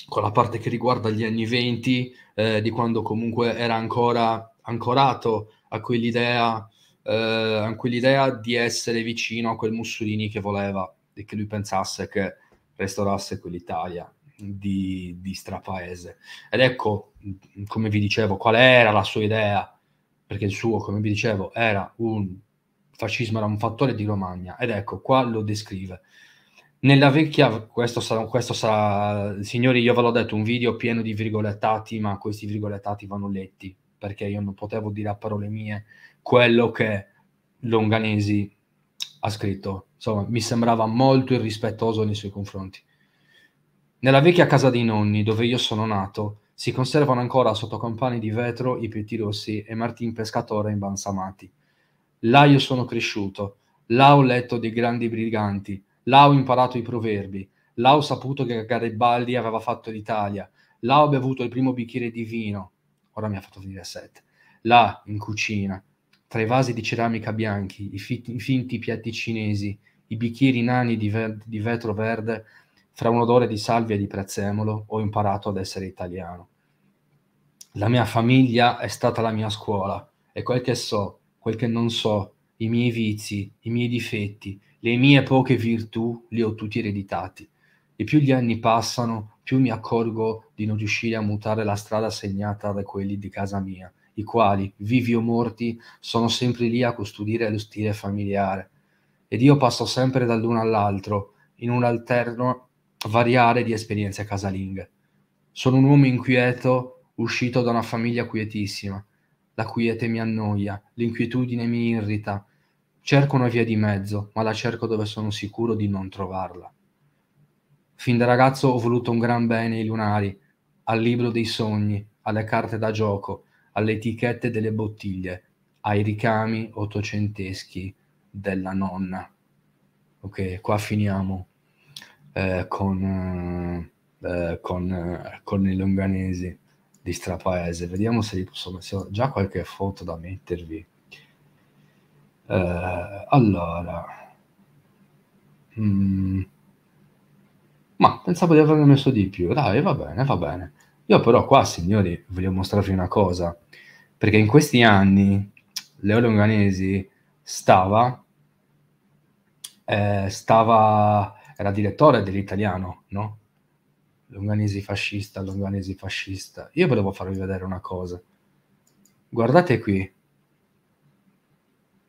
con la parte che riguarda gli anni venti, eh, di quando comunque era ancora ancorato a quell'idea, eh, a quell'idea di essere vicino a quel Mussolini che voleva che lui pensasse che restaurasse quell'Italia di, di strapaese. Ed ecco, come vi dicevo, qual era la sua idea? Perché il suo, come vi dicevo, era un fascismo, era un fattore di Romagna. Ed ecco, qua lo descrive. Nella vecchia, questo sarà, questo sarà, signori, io ve l'ho detto, un video pieno di virgolettati, ma questi virgolettati vanno letti, perché io non potevo dire a parole mie quello che Longanesi ha scritto insomma, mi sembrava molto irrispettoso nei suoi confronti. Nella vecchia casa dei nonni, dove io sono nato, si conservano ancora sotto campani di vetro i piedi rossi e Martin Pescatore imbalsamati. Là io sono cresciuto, là ho letto dei grandi briganti, là ho imparato i proverbi, là ho saputo che Garibaldi aveva fatto l'Italia, là ho bevuto il primo bicchiere di vino, ora mi ha fatto venire a sette, là in cucina tra i vasi di ceramica bianchi, i, fi- i finti piatti cinesi, i bicchieri nani di, ver- di vetro verde, fra un odore di salvia e di prezzemolo, ho imparato ad essere italiano. La mia famiglia è stata la mia scuola e quel che so, quel che non so, i miei vizi, i miei difetti, le mie poche virtù li ho tutti ereditati. E più gli anni passano, più mi accorgo di non riuscire a mutare la strada segnata da quelli di casa mia, i quali, vivi o morti, sono sempre lì a custodire lo stile familiare. Ed io passo sempre dall'uno all'altro, in un alterno variare di esperienze casalinghe. Sono un uomo inquieto, uscito da una famiglia quietissima. La quiete mi annoia, l'inquietudine mi irrita. Cerco una via di mezzo, ma la cerco dove sono sicuro di non trovarla. Fin da ragazzo ho voluto un gran bene ai lunari, al libro dei sogni, alle carte da gioco, alle etichette delle bottiglie, ai ricami ottocenteschi della nonna. Ok, qua finiamo eh, con, eh, eh, con, eh, con i longanesi di Strapaese. Vediamo se li posso mettere. Ho già qualche foto da mettervi. Eh, allora. Mm. Ma pensavo di averne messo di più. Dai, va bene, va bene. Io però qua, signori, voglio mostrarvi una cosa perché in questi anni Leo Longanesi stava, eh, stava era direttore dell'italiano, no? Longanesi fascista, Longanesi fascista. Io volevo farvi vedere una cosa. Guardate qui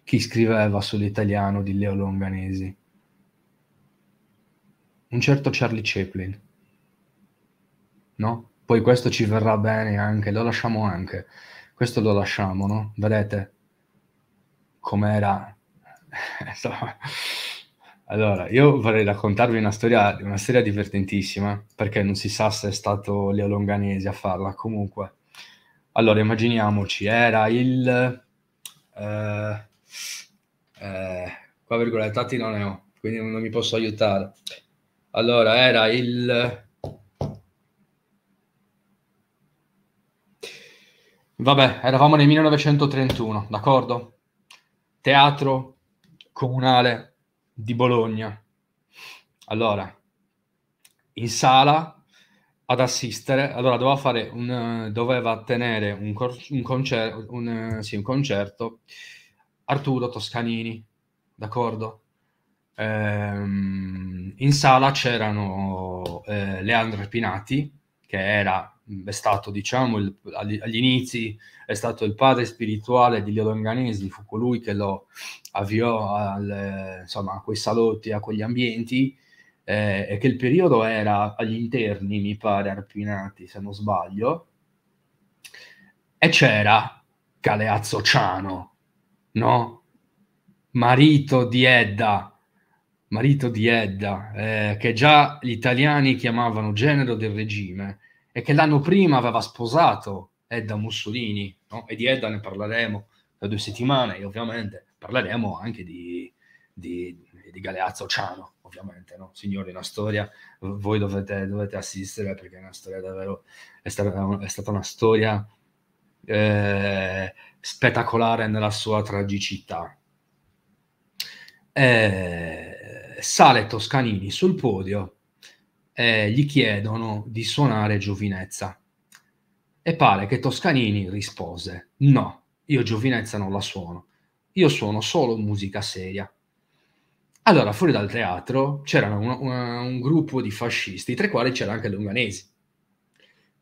chi scriveva sull'italiano di Leo Longanesi. Un certo Charlie Chaplin. No? Poi questo ci verrà bene anche, lo lasciamo anche. Questo lo lasciamo, no? Vedete com'era. allora, io vorrei raccontarvi una storia, una storia divertentissima, perché non si sa se è stato Leo Longanesi a farla. Comunque, allora immaginiamoci, era il... Eh, eh, qua virgolettati non ne ho, quindi non mi posso aiutare. Allora, era il Vabbè, eravamo nel 1931, d'accordo? Teatro comunale di Bologna. Allora, in sala ad assistere, allora doveva fare un, doveva tenere un, cor- un, concer- un, sì, un concerto Arturo Toscanini, d'accordo? Ehm, in sala c'erano eh, Leandro Pinati, che era Mm, è stato, diciamo, il, agli, agli, inizi è stato il padre spirituale di Leo Longanesi, fu colui che lo avviò al, insomma, a quei salotti, a quegli ambienti, eh, e che il periodo era agli interni, mi pare, Arpinati, se non sbaglio, e c'era Galeazzo Ciano, no? Marito di Edda, marito di Edda, eh, che già gli italiani chiamavano genero del regime, e che l'anno prima aveva sposato Edda Mussolini, no? e di Edda ne parleremo tra due settimane e ovviamente parleremo anche di, di, di Galeazzo Ciano, ovviamente, no? signori, una storia, voi dovete, dovete assistere perché è una storia davvero, è stata, è stata una storia eh, spettacolare nella sua tragicità. Eh, sale Toscanini sul podio eh, gli chiedono di suonare Giovinezza. E pare che Toscanini rispose, no, io Giovinezza non la suono, io suono solo musica seria. Allora, fuori dal teatro c'era un, un, un gruppo di fascisti, tra i quali c'era anche Lunganesi.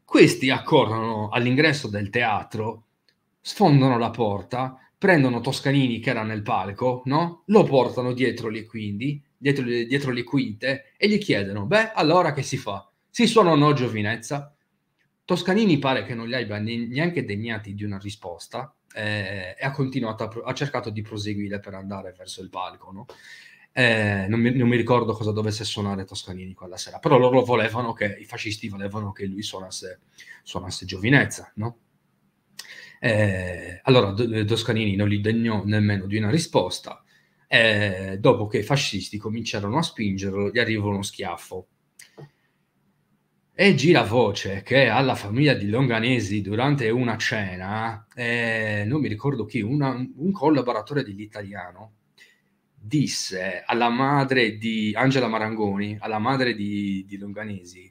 Questi accorrono all'ingresso del teatro, sfondano la porta, prendono Toscanini che era nel palco, no? lo portano dietro lì quindi dietro, dietro le quinte e gli chiedono, beh, allora che si fa? Si suona o no giovinezza? Toscanini pare che non gli abbia neanche degnati di una risposta eh, e ha continuato, a, pro- ha cercato di proseguire per andare verso il palco, no? Eh, non, mi, non, mi, ricordo cosa dovesse suonare Toscanini quella sera, però loro volevano che, i fascisti volevano che lui suonasse, suonasse giovinezza, no? Eh, allora Toscanini non gli degnò nemmeno di una risposta eh, dopo che i fascisti cominciarono a spingerlo, gli arriva uno schiaffo. E gira voce che alla famiglia di Longanesi durante una cena, eh, non mi ricordo chi, una, un collaboratore dell'italiano disse alla madre di Angela Marangoni, alla madre di, di Longanesi,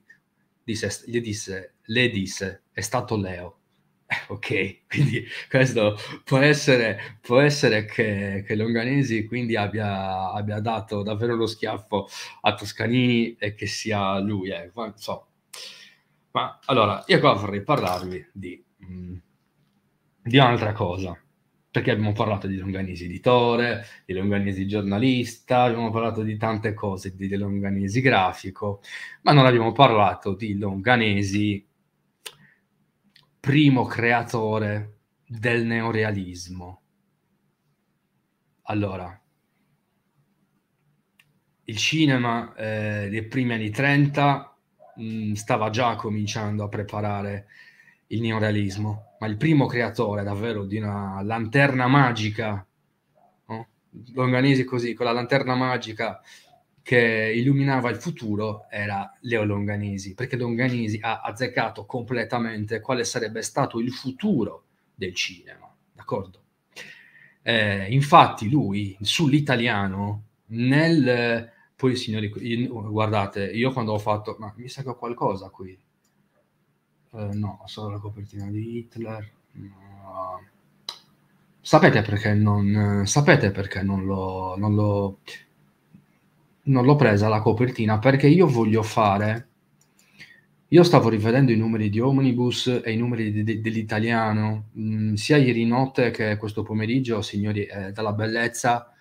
disse, gli disse, le disse, è stato Leo. Ok, quindi questo può essere, può essere che, che, Longanesi quindi abbia, abbia, dato davvero lo schiaffo a Toscanini e che sia lui. Eh. Ma, so. Ma allora, io qua vorrei parlarvi di, mm, di un'altra cosa, perché abbiamo parlato di Longanesi editore, di Longanesi giornalista, abbiamo parlato di tante cose, di Longanesi grafico, ma non abbiamo parlato di Longanesi primo creatore del neorealismo. Allora, il cinema eh, dei primi anni 30 mh, mm, stava già cominciando a preparare il neorealismo, ma il primo creatore davvero di una lanterna magica, no? Longanesi così, con la lanterna magica che illuminava il futuro era Leo Longanesi, perché Longanesi ha azzeccato completamente quale sarebbe stato il futuro del cinema, d'accordo? Eh, infatti lui sull'italiano nel... Poi signori, guardate, io quando ho fatto... Ma mi sa che ho qualcosa qui. Eh, no, solo la copertina di Hitler. No. Sapete perché non... Eh, sapete perché non lo... Non lo non l'ho presa la copertina perché io voglio fare. Io stavo rivedendo i numeri di Omnibus e i numeri de- dell'italiano, mh, mm, sia ieri notte che questo pomeriggio, signori, eh, dalla bellezza,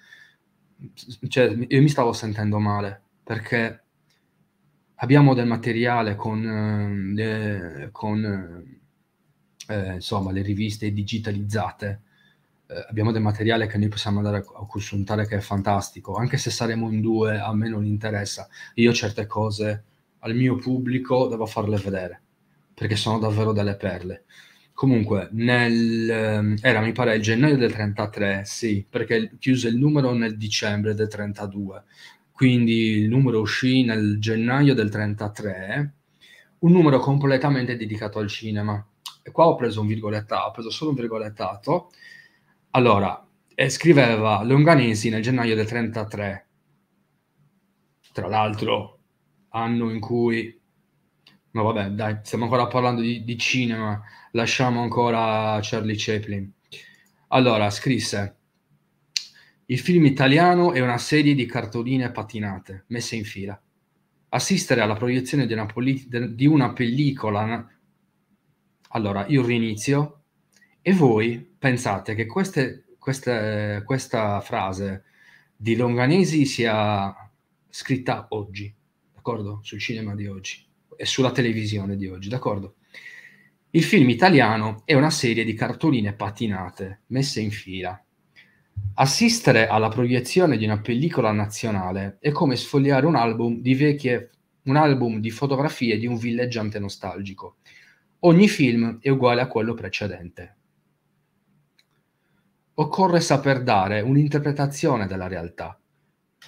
cioè, io mi stavo sentendo male perché abbiamo del materiale con, eh, con eh, insomma, le riviste digitalizzate eh, abbiamo del materiale che noi possiamo andare a, consultare che è fantastico, anche se saremo in due, a me non interessa, io certe cose al mio pubblico devo farle vedere, perché sono davvero delle perle. Comunque, nel, ehm, era mi pare il gennaio del 33, sì, perché chiuse il numero nel dicembre del 32, quindi il numero uscì nel gennaio del 33, un numero completamente dedicato al cinema. E qua ho preso un virgolettato, ho preso solo un virgolettato, allora, eh, scriveva Longanesi nel gennaio del 33, tra l'altro anno in cui... Ma vabbè, dai, stiamo ancora parlando di, di cinema, lasciamo ancora Charlie Chaplin. Allora, scrisse... Il film italiano è una serie di cartoline patinate, messe in fila. Assistere alla proiezione di una, poli- di una pellicola... Allora, io rinizio e voi pensate che queste, queste, questa frase di Longanesi sia scritta oggi, d'accordo? Sul cinema di oggi e sulla televisione di oggi, d'accordo? Il film italiano è una serie di cartoline patinate messe in fila. Assistere alla proiezione di una pellicola nazionale è come sfogliare un album di vecchie un album di fotografie di un villeggiante nostalgico. Ogni film è uguale a quello precedente, occorre saper dare un'interpretazione della realtà.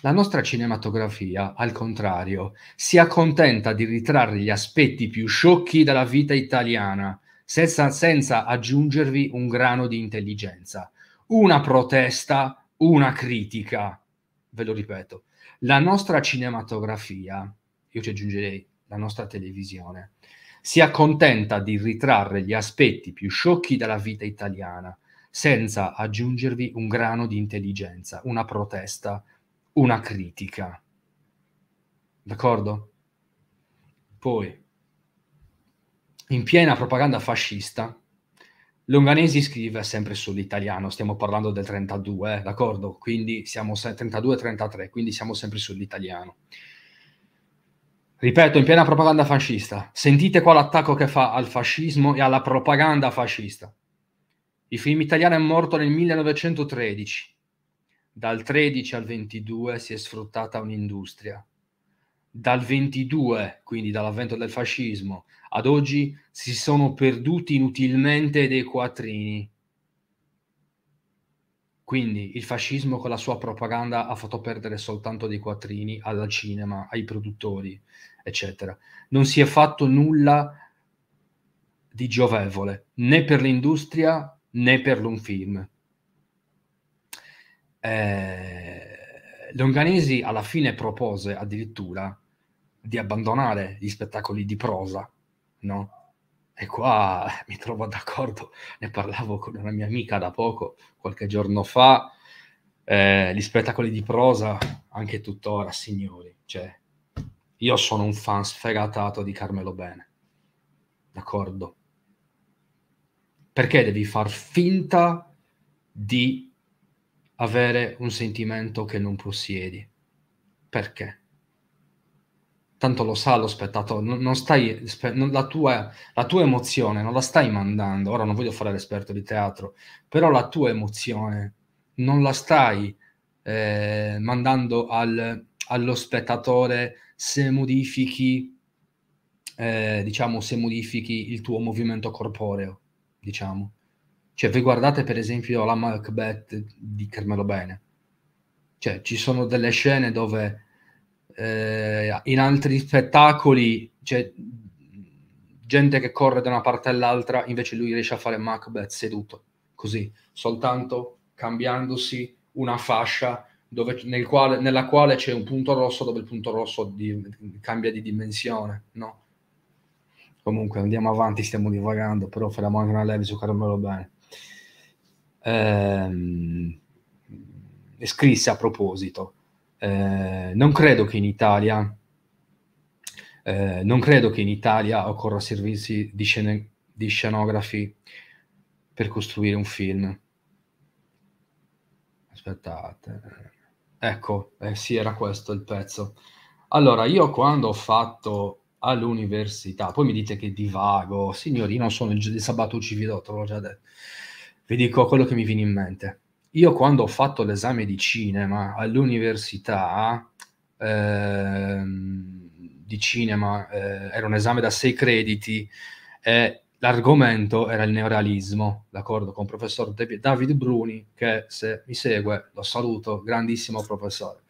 La nostra cinematografia, al contrario, si accontenta di ritrarre gli aspetti più sciocchi della vita italiana, senza, senza aggiungervi un grano di intelligenza, una protesta, una critica. Ve lo ripeto, la nostra cinematografia, io ci aggiungerei la nostra televisione, si accontenta di ritrarre gli aspetti più sciocchi della vita italiana, senza aggiungervi un grano di intelligenza, una protesta, una critica. D'accordo? Poi, in piena propaganda fascista, Longanesi scrive sempre sull'italiano, stiamo parlando del 32, eh, d'accordo? Quindi siamo 32-33, quindi siamo sempre sull'italiano. Ripeto, in piena propaganda fascista. Sentite qua l'attacco che fa al fascismo e alla propaganda fascista. Il film italiano è morto nel 1913. Dal 13 al 22 si è sfruttata un'industria. Dal 22, quindi dall'avvento del fascismo, ad oggi si sono perduti inutilmente dei quattrini. Quindi il fascismo con la sua propaganda ha fatto perdere soltanto dei quattrini al cinema, ai produttori, eccetera. Non si è fatto nulla di giovevole né per l'industria né per un film. Eh, Longanesi alla fine propose addirittura di abbandonare gli spettacoli di prosa, no? E qua mi trovo d'accordo, ne parlavo con una mia amica da poco, qualche giorno fa, eh, gli spettacoli di prosa, anche tuttora, signori, cioè, io sono un fan sfegatato di Carmelo Bene, d'accordo? perché devi far finta di avere un sentimento che non possiedi? Perché? Tanto lo sa lo spettatore, non, non stai, non, la, tua, la tua emozione non la stai mandando, ora non voglio fare l'esperto di teatro, però la tua emozione non la stai eh, mandando al, allo spettatore se modifichi, eh, diciamo, se modifichi il tuo movimento corporeo diciamo. Cioè, vi guardate per esempio la Macbeth di Carmelo Bene. Cioè, ci sono delle scene dove eh, in altri spettacoli c'è cioè, gente che corre da una parte all'altra, invece lui riesce a fare Macbeth seduto, così, soltanto cambiandosi una fascia dove, nel quale, nella quale c'è un punto rosso dove il punto rosso di, cambia di dimensione, no? Comunque andiamo avanti, stiamo divagando, però faremo anche una leve su Carmelo bene. Ehm, scrisse a proposito, eh, non credo che in Italia... Eh, non credo che in Italia occorra servirsi di, scen- di scenografi per costruire un film. Aspettate. Ecco, eh, sì, era questo il pezzo. Allora, io quando ho fatto all'università. Poi mi dite che divago, signori, non sono il, il sabato cividotto, l'ho già detto. Vi dico quello che mi viene in mente. Io quando ho fatto l'esame di cinema all'università, eh, di cinema, eh, era un esame da sei crediti e l'argomento era il neorealismo, d'accordo con il professor David Bruni, che se mi segue lo saluto, grandissimo professore.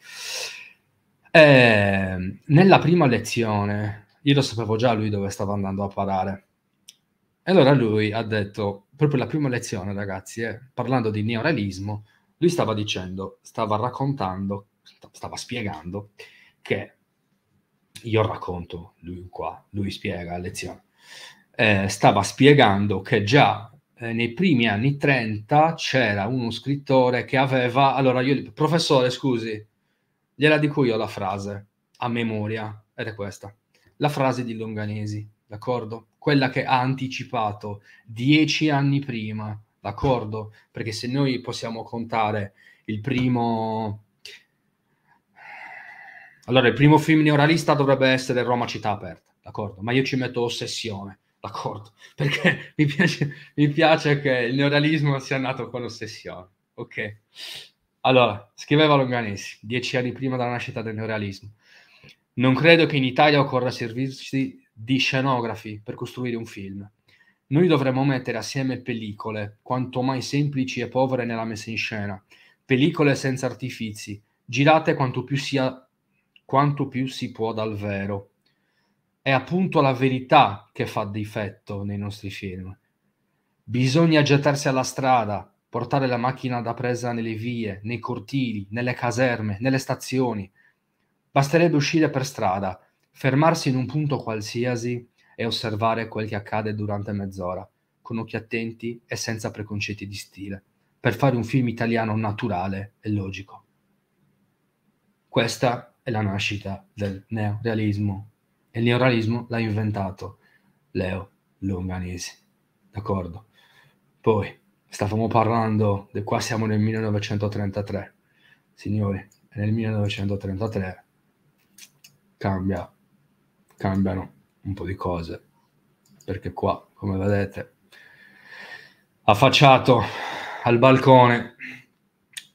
E ehm, nella prima lezione io lo sapevo già lui dove stava andando a parare. E allora lui ha detto, proprio la prima lezione ragazzi, eh, parlando di neorealismo, lui stava dicendo, stava raccontando, stava spiegando che io racconto, lui qua, lui spiega la lezione, eh, stava spiegando che già eh, nei primi anni 30 c'era uno scrittore che aveva, allora io, professore scusi, gliela dico io la frase, a memoria, ed è questa la frase di Longanesi, d'accordo? Quella che ha anticipato dieci anni prima, d'accordo? Perché se noi possiamo contare il primo... Allora, il primo film neorealista dovrebbe essere Roma città aperta, d'accordo? Ma io ci metto ossessione, d'accordo? Perché mi piace, mi piace che il neorealismo sia nato con ossessione, ok? Allora, scriveva Longanesi, dieci anni prima della nascita del neorealismo. Non credo che in Italia occorra servirsi di scenografi per costruire un film. Noi dovremmo mettere assieme pellicole, quanto mai semplici e povere nella messa in scena, pellicole senza artifici, girate quanto più, sia, quanto più si può dal vero. È appunto la verità che fa difetto nei nostri film. Bisogna gettarsi alla strada, portare la macchina da presa nelle vie, nei cortili, nelle caserme, nelle stazioni, Basterebbe uscire per strada, fermarsi in un punto qualsiasi e osservare quel che accade durante mezz'ora, con occhi attenti e senza preconcetti di stile, per fare un film italiano naturale e logico. Questa è la nascita del neorealismo. E il neorealismo l'ha inventato Leo Longanesi. D'accordo? Poi, stavamo parlando, di qua siamo nel 1933. Signori, nel 1933 cambia, cambiano un po' di cose, perché qua, come vedete, affacciato al balcone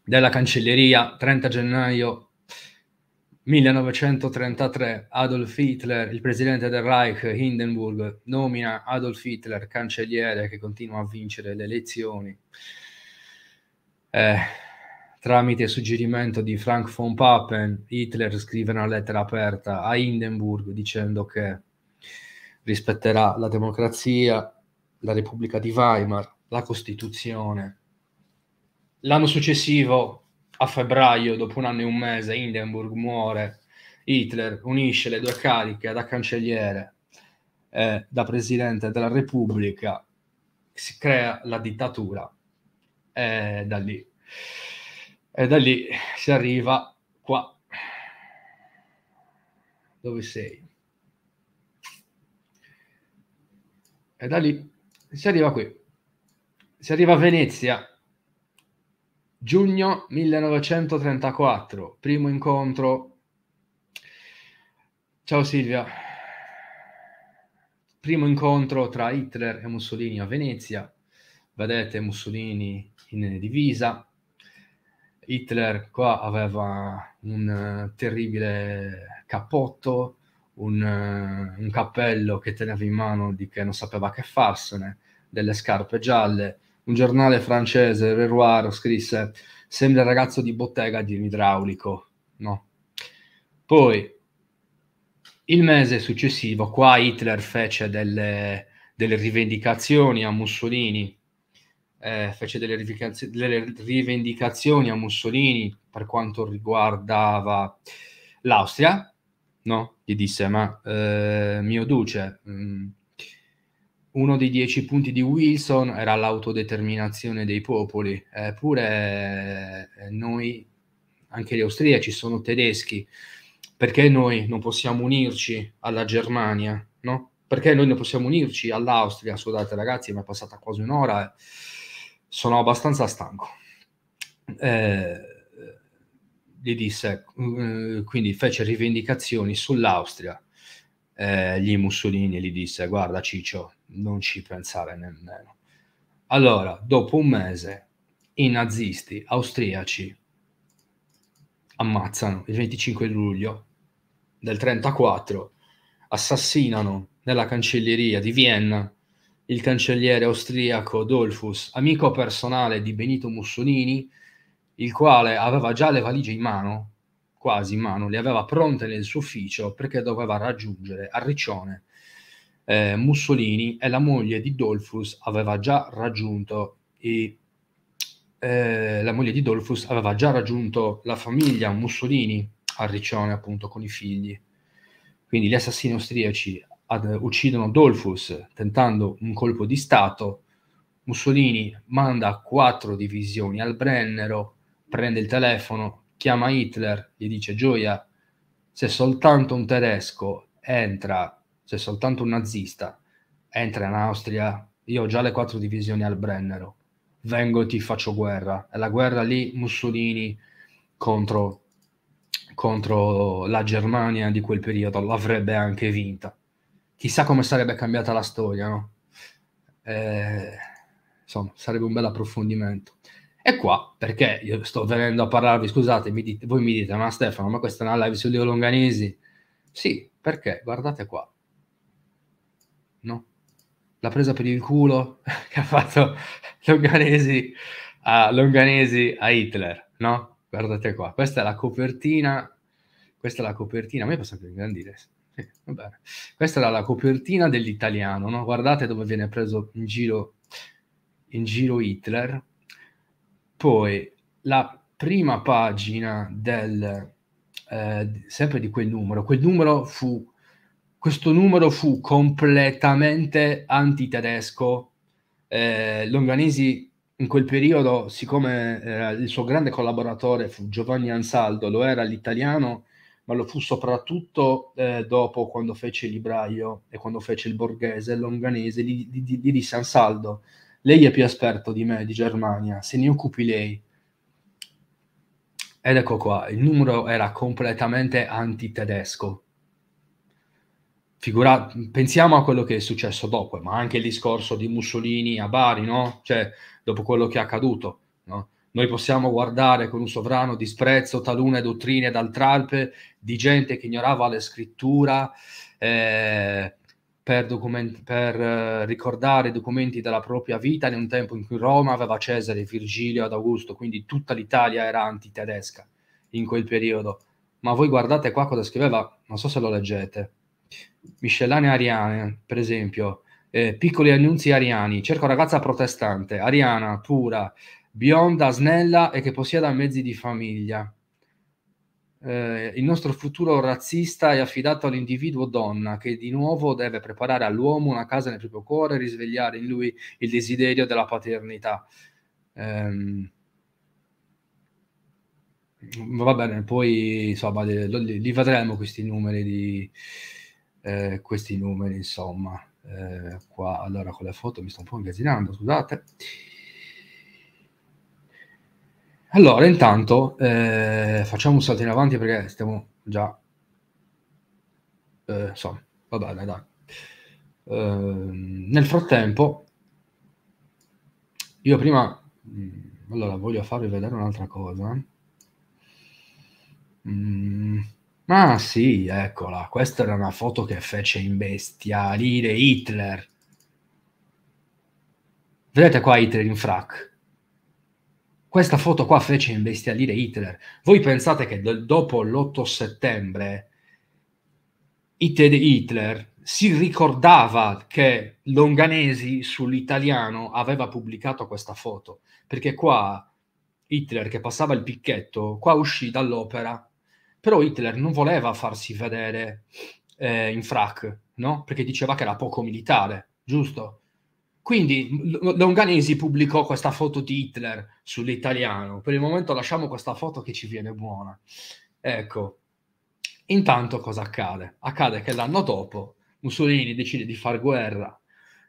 della cancelleria, 30 gennaio 1933 Adolf Hitler, il presidente del Reich Hindenburg, nomina Adolf Hitler cancelliere che continua a vincere le elezioni. Eh, tramite suggerimento di Frank von Papen, Hitler scrive una lettera aperta a Hindenburg dicendo che rispetterà la democrazia, la Repubblica di Weimar, la Costituzione. L'anno successivo, a febbraio, dopo un anno e un mese, Hindenburg muore, Hitler unisce le due cariche da cancelliere e da presidente della Repubblica, si crea la dittatura e da lì e da lì si arriva qua. Dove sei? E da lì si arriva qui. Si arriva a Venezia. Giugno 1934, primo incontro. Ciao Silvia. Primo incontro tra Hitler e Mussolini a Venezia. Vedete Mussolini in divisa, Hitler qua aveva un eh, terribile cappotto, un, eh, un cappello che teneva in mano di che non sapeva che farsene, delle scarpe gialle. Un giornale francese, Reruaro, scrisse «Sembra il ragazzo di bottega di un idraulico». No. Poi, il mese successivo, qua Hitler fece delle, delle rivendicazioni a Mussolini, eh, fece delle, delle, rivendicazioni a Mussolini per quanto riguardava l'Austria, no? Gli disse, ma eh, mio duce, mh, mm, uno dei dieci punti di Wilson era l'autodeterminazione dei popoli, eppure eh, noi, anche gli austriaci, sono tedeschi, perché noi non possiamo unirci alla Germania, no? Perché noi non possiamo unirci all'Austria? Scusate ragazzi, mi è passata quasi un'ora. Eh sono abbastanza stanco. Eh, gli disse, eh, quindi fece rivendicazioni sull'Austria. Eh, gli Mussolini gli disse, guarda Ciccio, non ci pensare nemmeno. Allora, dopo un mese, i nazisti austriaci ammazzano il 25 luglio del 34, assassinano nella cancelleria di Vienna il cancelliere austriaco Dolfus, amico personale di Benito Mussolini, il quale aveva già le valigie in mano, quasi in mano, le aveva pronte nel suo ufficio perché doveva raggiungere a Riccione eh, Mussolini e la moglie di Dolfus aveva già raggiunto i eh, la moglie di Dolfus aveva già raggiunto la famiglia Mussolini a Riccione, appunto, con i figli. Quindi gli assassini austriaci ad, uccidono Dolphus tentando un colpo di Stato, Mussolini manda quattro divisioni al Brennero, prende il telefono, chiama Hitler, gli dice Gioia, se soltanto un tedesco entra, se soltanto un nazista entra in Austria, io ho già le quattro divisioni al Brennero, vengo e ti faccio guerra. E la guerra lì Mussolini contro, contro la Germania di quel periodo, l'avrebbe anche vinta chissà come sarebbe cambiata la storia, no? Eh, insomma, sarebbe un bel approfondimento. E qua, perché io sto venendo a parlarvi, scusate, mi dite, voi mi dite, ma Stefano, ma questa è una live su Leo Longanesi? Sì, perché, guardate qua, no? La presa per il culo che ha fatto Longanesi a, Longanesi a Hitler, no? Guardate qua, questa è la copertina, questa è la copertina, a me fa sempre ingrandire, sì, Questa era la copertina dell'italiano, no? guardate dove viene preso in giro, in giro Hitler. Poi la prima pagina del, eh, sempre di quel numero, quel numero fu, questo numero fu completamente antitedesco. Eh, Longanesi in quel periodo, siccome eh, il suo grande collaboratore fu Giovanni Ansaldo, lo era l'italiano, ma lo fu soprattutto eh, dopo quando fece il libraio e quando fece il borghese, il longanese, gli, gli, gli disse Ansaldo, lei è più esperto di me di Germania, se ne occupi lei. Ed ecco qua, il numero era completamente antitedesco. Figura, pensiamo a quello che è successo dopo, ma anche il discorso di Mussolini a Bari, no? Cioè, dopo quello che è accaduto, no? Noi possiamo guardare con un sovrano disprezzo talune dottrine d'altralpe di gente che ignorava la scrittura eh, per, document- per eh, ricordare i documenti della propria vita in un tempo in cui Roma aveva Cesare, Virgilio ad Augusto, quindi tutta l'Italia era antitedesca in quel periodo. Ma voi guardate qua cosa scriveva, non so se lo leggete, miscellanee ariane, per esempio, eh, piccoli annunzi ariani, cerco ragazza protestante, ariana, pura, bionda, snella e che possieda mezzi di famiglia. Eh, il nostro futuro razzista è affidato all'individuo donna che di nuovo deve preparare all'uomo una casa nel proprio cuore e risvegliare in lui il desiderio della paternità. Eh, va bene, poi insomma, li, li, vedremo questi numeri di, eh, questi numeri, insomma. Eh, qua allora con le foto mi sto un po' incasinando, scusate. Allora, intanto eh, facciamo un salto in avanti perché stiamo già... Eh, insomma, va bene, dai. Eh, nel frattempo, io prima... Mm, allora, voglio farvi vedere un'altra cosa. Mm. Ah sì, eccola, questa era una foto che fece imbestialire Hitler. Vedete qua Hitler in frac? Questa foto qua fece imbestialire Hitler. Voi pensate che del, dopo l'8 settembre Hitler si ricordava che Longanesi sull'italiano aveva pubblicato questa foto, perché qua Hitler che passava il picchetto, qua uscì dall'opera, però Hitler non voleva farsi vedere eh, in frac, no? Perché diceva che era poco militare, giusto? Quindi Longanesi pubblicò questa foto di Hitler sull'italiano. Per il momento lasciamo questa foto che ci viene buona. Ecco, intanto cosa accade? Accade che l'anno dopo Mussolini decide di far guerra,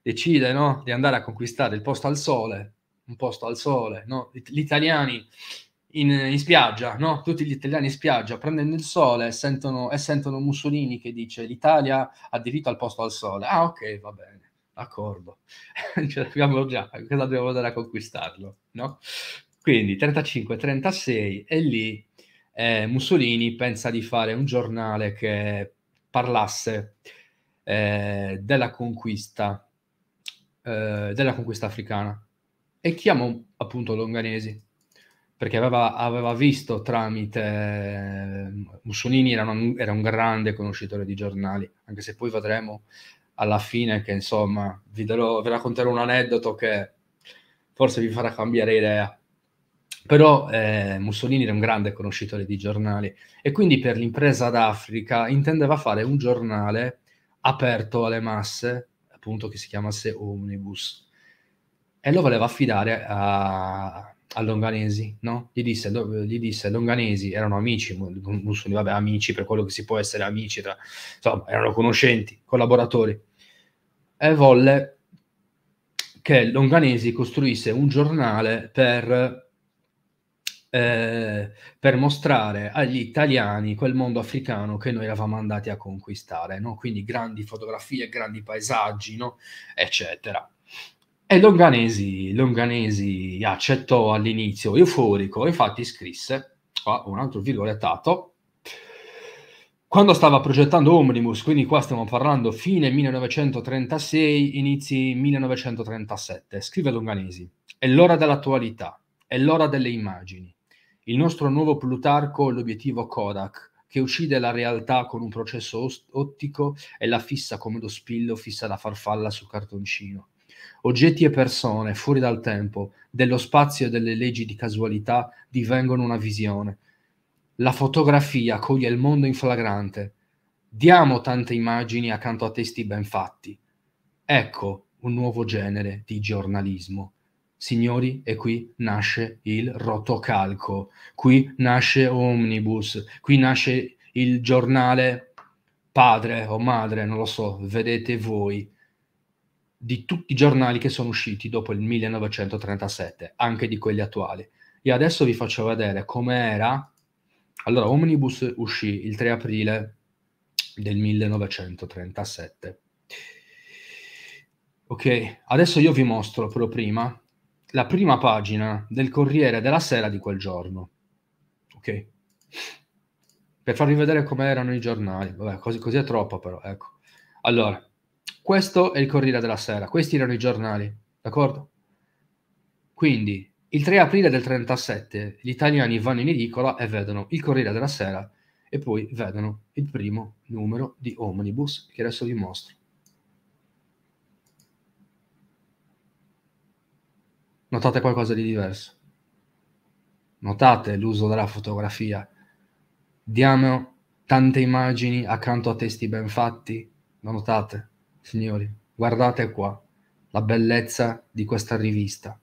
decide no, di andare a conquistare il posto al sole, un posto al sole, no? gli italiani in, in spiaggia, no? tutti gli italiani in spiaggia prendendo il sole sentono, e sentono Mussolini che dice l'Italia ha diritto al posto al sole. Ah ok, va bene d'accordo, ce l'abbiamo già, cosa dobbiamo andare a conquistarlo, no? Quindi 35-36 e lì eh, Mussolini pensa di fare un giornale che parlasse eh, della conquista eh, della conquista africana e chiamò appunto Longanesi perché aveva, aveva visto tramite eh, Mussolini era, una, era, un grande conoscitore di giornali anche se poi vedremo alla fine che insomma vi, darò, vi racconterò un aneddoto che forse vi farà cambiare idea. Però eh, Mussolini era un grande conoscitore di giornali e quindi per l'impresa d'Africa intendeva fare un giornale aperto alle masse, appunto che si chiamasse Omnibus. E lo voleva affidare a, a Longanesi, no? Gli disse, lo, gli disse, Longanesi, erano amici, Mussolini, vabbè, amici per quello che si può essere amici, tra, insomma, erano conoscenti, collaboratori e eh, volle che Longanesi costruisse un giornale per, eh, per, mostrare agli italiani quel mondo africano che noi eravamo andati a conquistare, no? quindi grandi fotografie, grandi paesaggi, no? eccetera. E Longanesi, Longanesi accettò all'inizio euforico, infatti scrisse, qua un altro virgolettato, quando stava progettando Omnibus, quindi qua stiamo parlando fine 1936, inizi 1937, scrive Longanesi, è l'ora dell'attualità, è l'ora delle immagini. Il nostro nuovo Plutarco è l'obiettivo Kodak, che uccide la realtà con un processo ottico e la fissa come lo spillo fissa la farfalla sul cartoncino. Oggetti e persone, fuori dal tempo, dello spazio e delle leggi di casualità, divengono una visione, la fotografia coglie il mondo in flagrante. Diamo tante immagini accanto a testi ben fatti. Ecco un nuovo genere di giornalismo. Signori, e qui nasce il rotocalco, qui nasce Omnibus, qui nasce il giornale padre o madre, non lo so, vedete voi, di tutti i giornali che sono usciti dopo il 1937, anche di quelli attuali. E adesso vi faccio vedere com'era allora, Omnibus uscì il 3 aprile del 1937. Ok, adesso io vi mostro però prima la prima pagina del Corriere della Sera di quel giorno. Ok? Per farvi vedere come erano i giornali. Vabbè, così, così è troppo però, ecco. Allora, questo è il Corriere della Sera, questi erano i giornali, d'accordo? Quindi, il 3 aprile del 37 gli italiani vanno in edicola e vedono il Corriere della Sera e poi vedono il primo numero di Omnibus che adesso vi mostro. Notate qualcosa di diverso. Notate l'uso della fotografia. Diamo tante immagini accanto a testi ben fatti. Lo notate, signori? Guardate qua la bellezza di questa rivista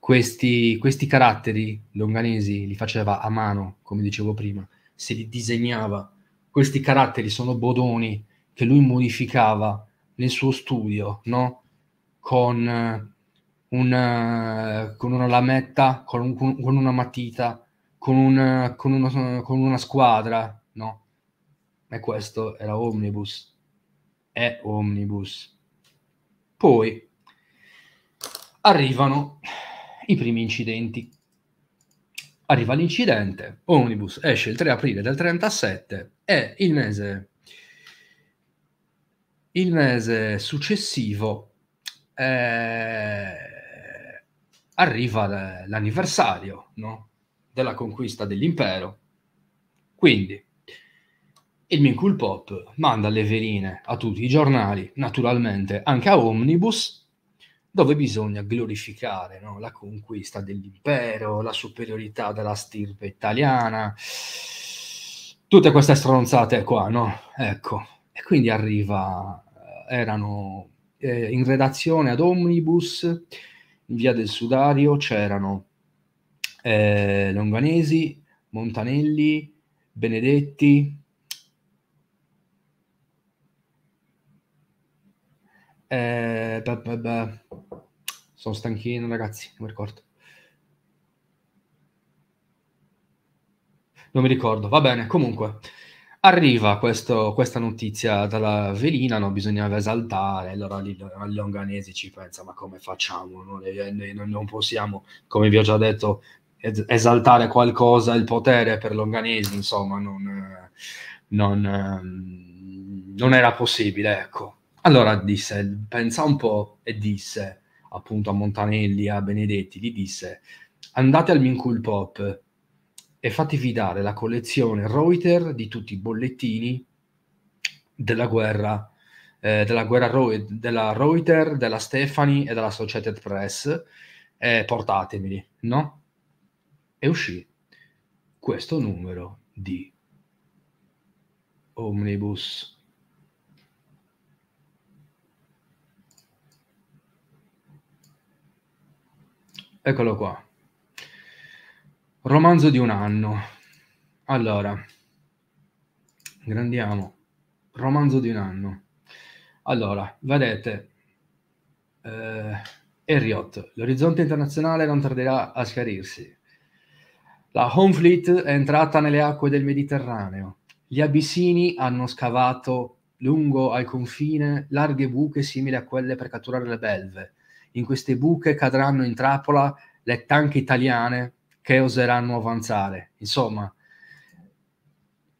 questi, questi caratteri Longanesi li faceva a mano, come dicevo prima, se li disegnava. Questi caratteri sono bodoni che lui modificava nel suo studio, no? Con, eh, un, eh, con una lametta, con, un, con una matita, con, un, eh, con, una, con una squadra, no? E questo era Omnibus. È Omnibus. Poi arrivano i primi incidenti. Arriva l'incidente, Omnibus esce il 3 aprile del 37 e il mese, il mese successivo eh, arriva l'anniversario no? della conquista dell'impero. Quindi il Minkul Pop manda le veline a tutti i giornali, naturalmente anche a Omnibus, dove bisogna glorificare no? la conquista dell'impero, la superiorità della stirpe italiana, tutte queste stronzate qua, no? Ecco, e quindi arriva, eh, erano eh, in redazione ad Omnibus, in via del Sudario c'erano eh, Longanesi, Montanelli, Benedetti, eh, beh, beh, beh. Sono stanchino, ragazzi, non mi ricordo. Non mi ricordo, va bene, comunque. Arriva questo, questa notizia dalla velina, non bisognava esaltare, allora lì Longanesi ci pensa, ma come facciamo? No? Noi non possiamo, come vi ho già detto, esaltare qualcosa, il potere per Longanesi, insomma, non, non, non era possibile, ecco. Allora disse, pensa un po' e disse, appunto a Montanelli, a Benedetti, gli disse andate al Mincool Pop e fatevi dare la collezione Reuter di tutti i bollettini della guerra, eh, della, guerra Reu- della Reuter, della Stefani e della Associated Press, eh, portatemeli, no? E uscì questo numero di Omnibus Eccolo qua. Romanzo di un anno. Allora, grandiamo. Romanzo di un anno. Allora, vedete, eh, Elliot, l'orizzonte internazionale non tarderà a schiarirsi. La Home Fleet è entrata nelle acque del Mediterraneo. Gli abissini hanno scavato lungo al confine larghe buche simili a quelle per catturare le belve in queste buche cadranno in trappola le tanche italiane che oseranno avanzare. Insomma,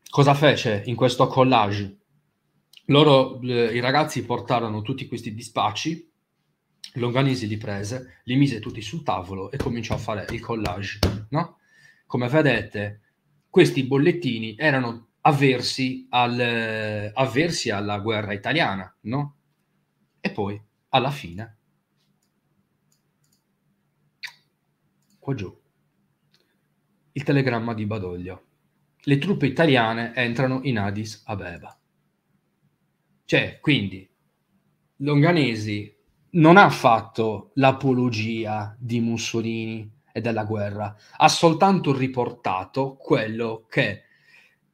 cosa fece in questo collage? Loro, eh, i ragazzi portarono tutti questi dispacci, Longanisi li prese, li mise tutti sul tavolo e cominciò a fare il collage, no? Come vedete, questi bollettini erano avversi, al, eh, avversi alla guerra italiana, no? E poi, alla fine, qua giù. Il telegramma di Badoglio. Le truppe italiane entrano in Addis Abeba. Cioè, quindi, Longanesi non ha fatto l'apologia di Mussolini e della guerra, ha soltanto riportato quello che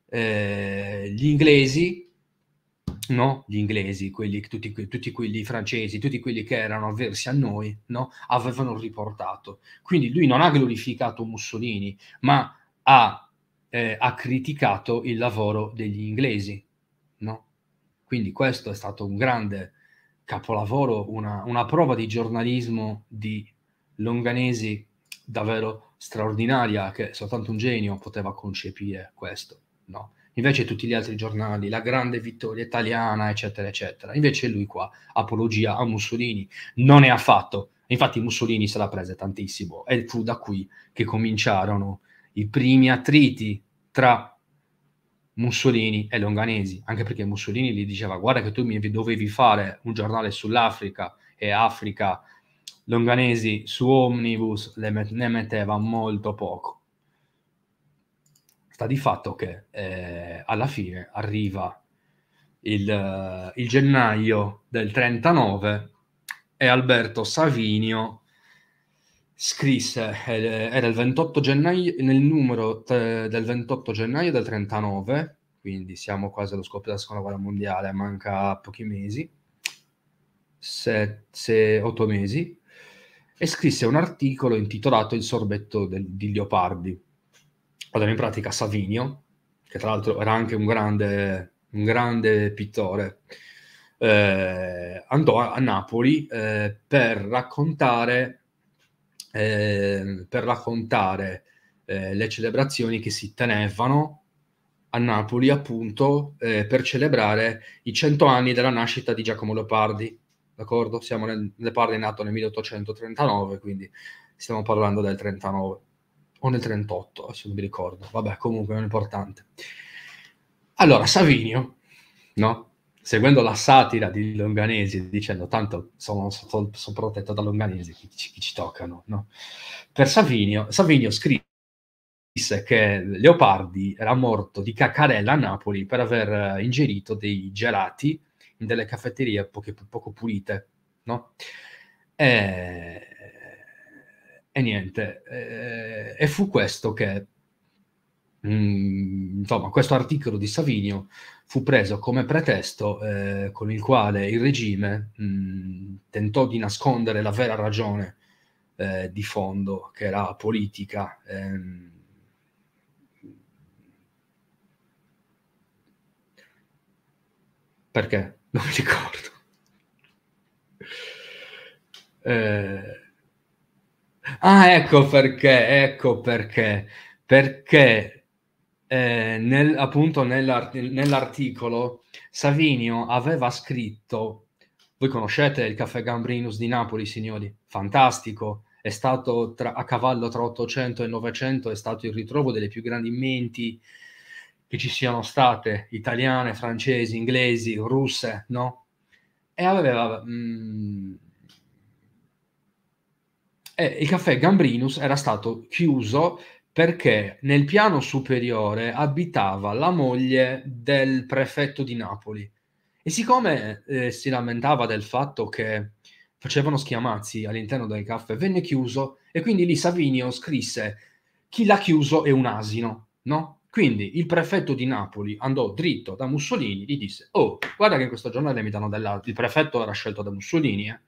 eh, gli inglesi no? gli inglesi, quelli, tutti, tutti quelli francesi, tutti quelli che erano avversi a noi, no? avevano riportato. Quindi lui non ha glorificato Mussolini, ma ha, eh, ha criticato il lavoro degli inglesi. No? Quindi questo è stato un grande capolavoro, una, una prova di giornalismo di Longanesi davvero straordinaria, che soltanto un genio poteva concepire questo. No? invece tutti gli altri giornali, la grande vittoria italiana, eccetera, eccetera. Invece lui qua, apologia a Mussolini, non è affatto. Infatti Mussolini se la prese tantissimo e fu da qui che cominciarono i primi attriti tra Mussolini e Longanesi, anche perché Mussolini gli diceva guarda che tu mi dovevi fare un giornale sull'Africa e Africa, Longanesi su Omnibus ne metteva molto poco sta di fatto che eh, alla fine arriva il, eh, il, gennaio del 39 e Alberto Savinio scrisse, eh, era il 28 gennaio, nel numero t- eh, del 28 gennaio del 39, quindi siamo quasi allo scoppio della seconda guerra mondiale, manca pochi mesi, 8 mesi, e scrisse un articolo intitolato Il sorbetto del, di Leopardi Padano in pratica Savinio, che tra l'altro era anche un grande, un grande pittore, eh, andò a, a Napoli eh, per raccontare, eh, per raccontare eh, le celebrazioni che si tenevano a Napoli appunto eh, per celebrare i cento anni della nascita di Giacomo Leopardi. D'accordo? Siamo nel, Leopardi è nato nel 1839, quindi stiamo parlando del 39 o nel 38, se non mi ricordo, vabbè comunque non è importante. Allora, Savinio, no? seguendo la satira di Longanesi, dicendo tanto sono, sono, sono protetto da Longanesi, chi, chi ci toccano, no? Per Savinio, Savinio scrisse che Leopardi era morto di cacarella a Napoli per aver eh, ingerito dei gelati in delle caffetterie poche, poco pulite, no? E eh, e niente, eh, e fu questo che, mh, mm, insomma, questo articolo di Savinio fu preso come pretesto eh, con il quale il regime mh, mm, tentò di nascondere la vera ragione eh, di fondo, che era politica. Ehm, perché? Non mi ricordo. Eh, Ah, ecco perché, ecco perché, perché eh, nel, appunto nell'art- nell'articolo Savinio aveva scritto, voi conoscete il caffè Gambrinus di Napoli, signori, fantastico, è stato tra, a cavallo tra 800 e 900, è stato il ritrovo delle più grandi menti che ci siano state, italiane, francesi, inglesi, russe, no? E aveva... Mh, mm, eh, il caffè Gambrinus era stato chiuso perché nel piano superiore abitava la moglie del prefetto di Napoli. E siccome eh, si lamentava del fatto che facevano schiamazzi all'interno del caffè, venne chiuso e quindi lì Savinio scrisse chi l'ha chiuso è un asino, no? Quindi il prefetto di Napoli andò dritto da Mussolini, e gli disse, oh, guarda che in questo giornale mi danno dell'altro, il prefetto era scelto da Mussolini, eh?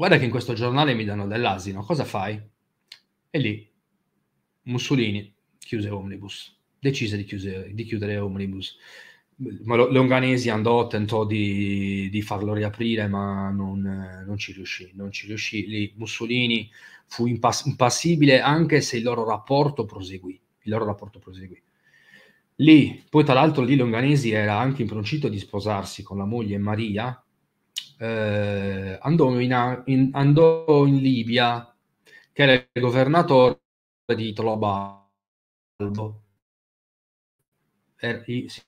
guarda che in questo giornale mi danno dell'asino, cosa fai? E lì Mussolini chiuse Omnibus, decise di, chiuse, di chiudere Omnibus. Ma Longanesi andò, tentò di, di farlo riaprire, ma non, non, ci riuscì. Non ci riuscì. Lì Mussolini fu impass- impassibile anche se il loro rapporto proseguì. Il loro rapporto proseguì. Lì, poi tra l'altro lì Longanesi era anche improncito di sposarsi con la moglie Maria, eh, andò, in, in, andò, in, Libia, che era il governatore di Tolobalbo. Er, i, sì.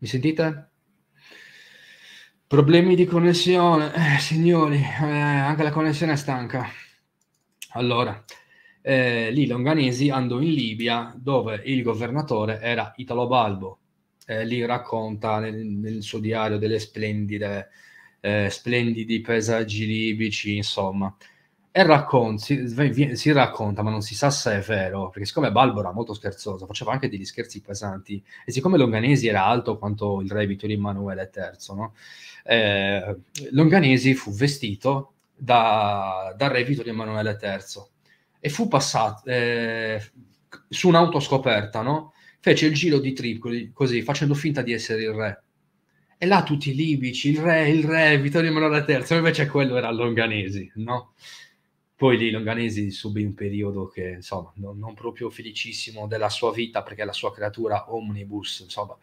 Mi sentite? Problemi di connessione, eh, signori, eh, anche la connessione è stanca. Allora, eh, lì Longanesi andò in Libia dove il governatore era Italo Balbo. Eh, lì racconta nel, nel, suo diario delle splendide, eh, splendidi paesaggi libici, insomma e raccon- si, si, racconta, ma non si sa se è vero, perché siccome Balbora, molto scherzoso, faceva anche degli scherzi pesanti, e siccome Longanesi era alto quanto il re Vittorio Emanuele III, no? eh, Longanesi fu vestito dal da re Vittorio Emanuele III e fu passato eh, su un'autoscoperta, no? fece il giro di Tripoli, così, facendo finta di essere il re. E là tutti i libici, il re, il re, Vittorio Emanuele III, invece quello era Longanesi, no? Poi lì Longanesi subì un periodo che, insomma, non, non, proprio felicissimo della sua vita, perché la sua creatura Omnibus, insomma,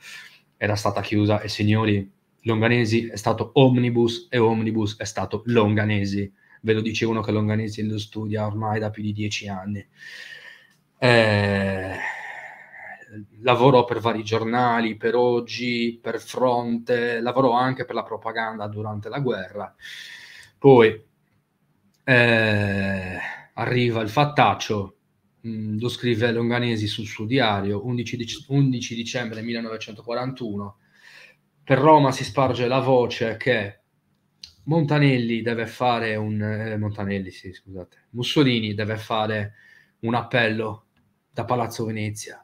era stata chiusa. E signori, Longanesi è stato Omnibus e Omnibus è stato Longanesi. Ve lo dicevano che Longanesi lo studia ormai da più di dieci anni. Eh, lavorò per vari giornali, per Oggi, per Fronte, lavorò anche per la propaganda durante la guerra. Poi eh, arriva il fattaccio, mh, mm, lo scrive Longanesi sul suo diario, 11, dic- 11 dicembre 1941. Per Roma si sparge la voce che Montanelli deve fare un eh, Montanelli, sì, scusate. Mussolini deve fare un appello da Palazzo Venezia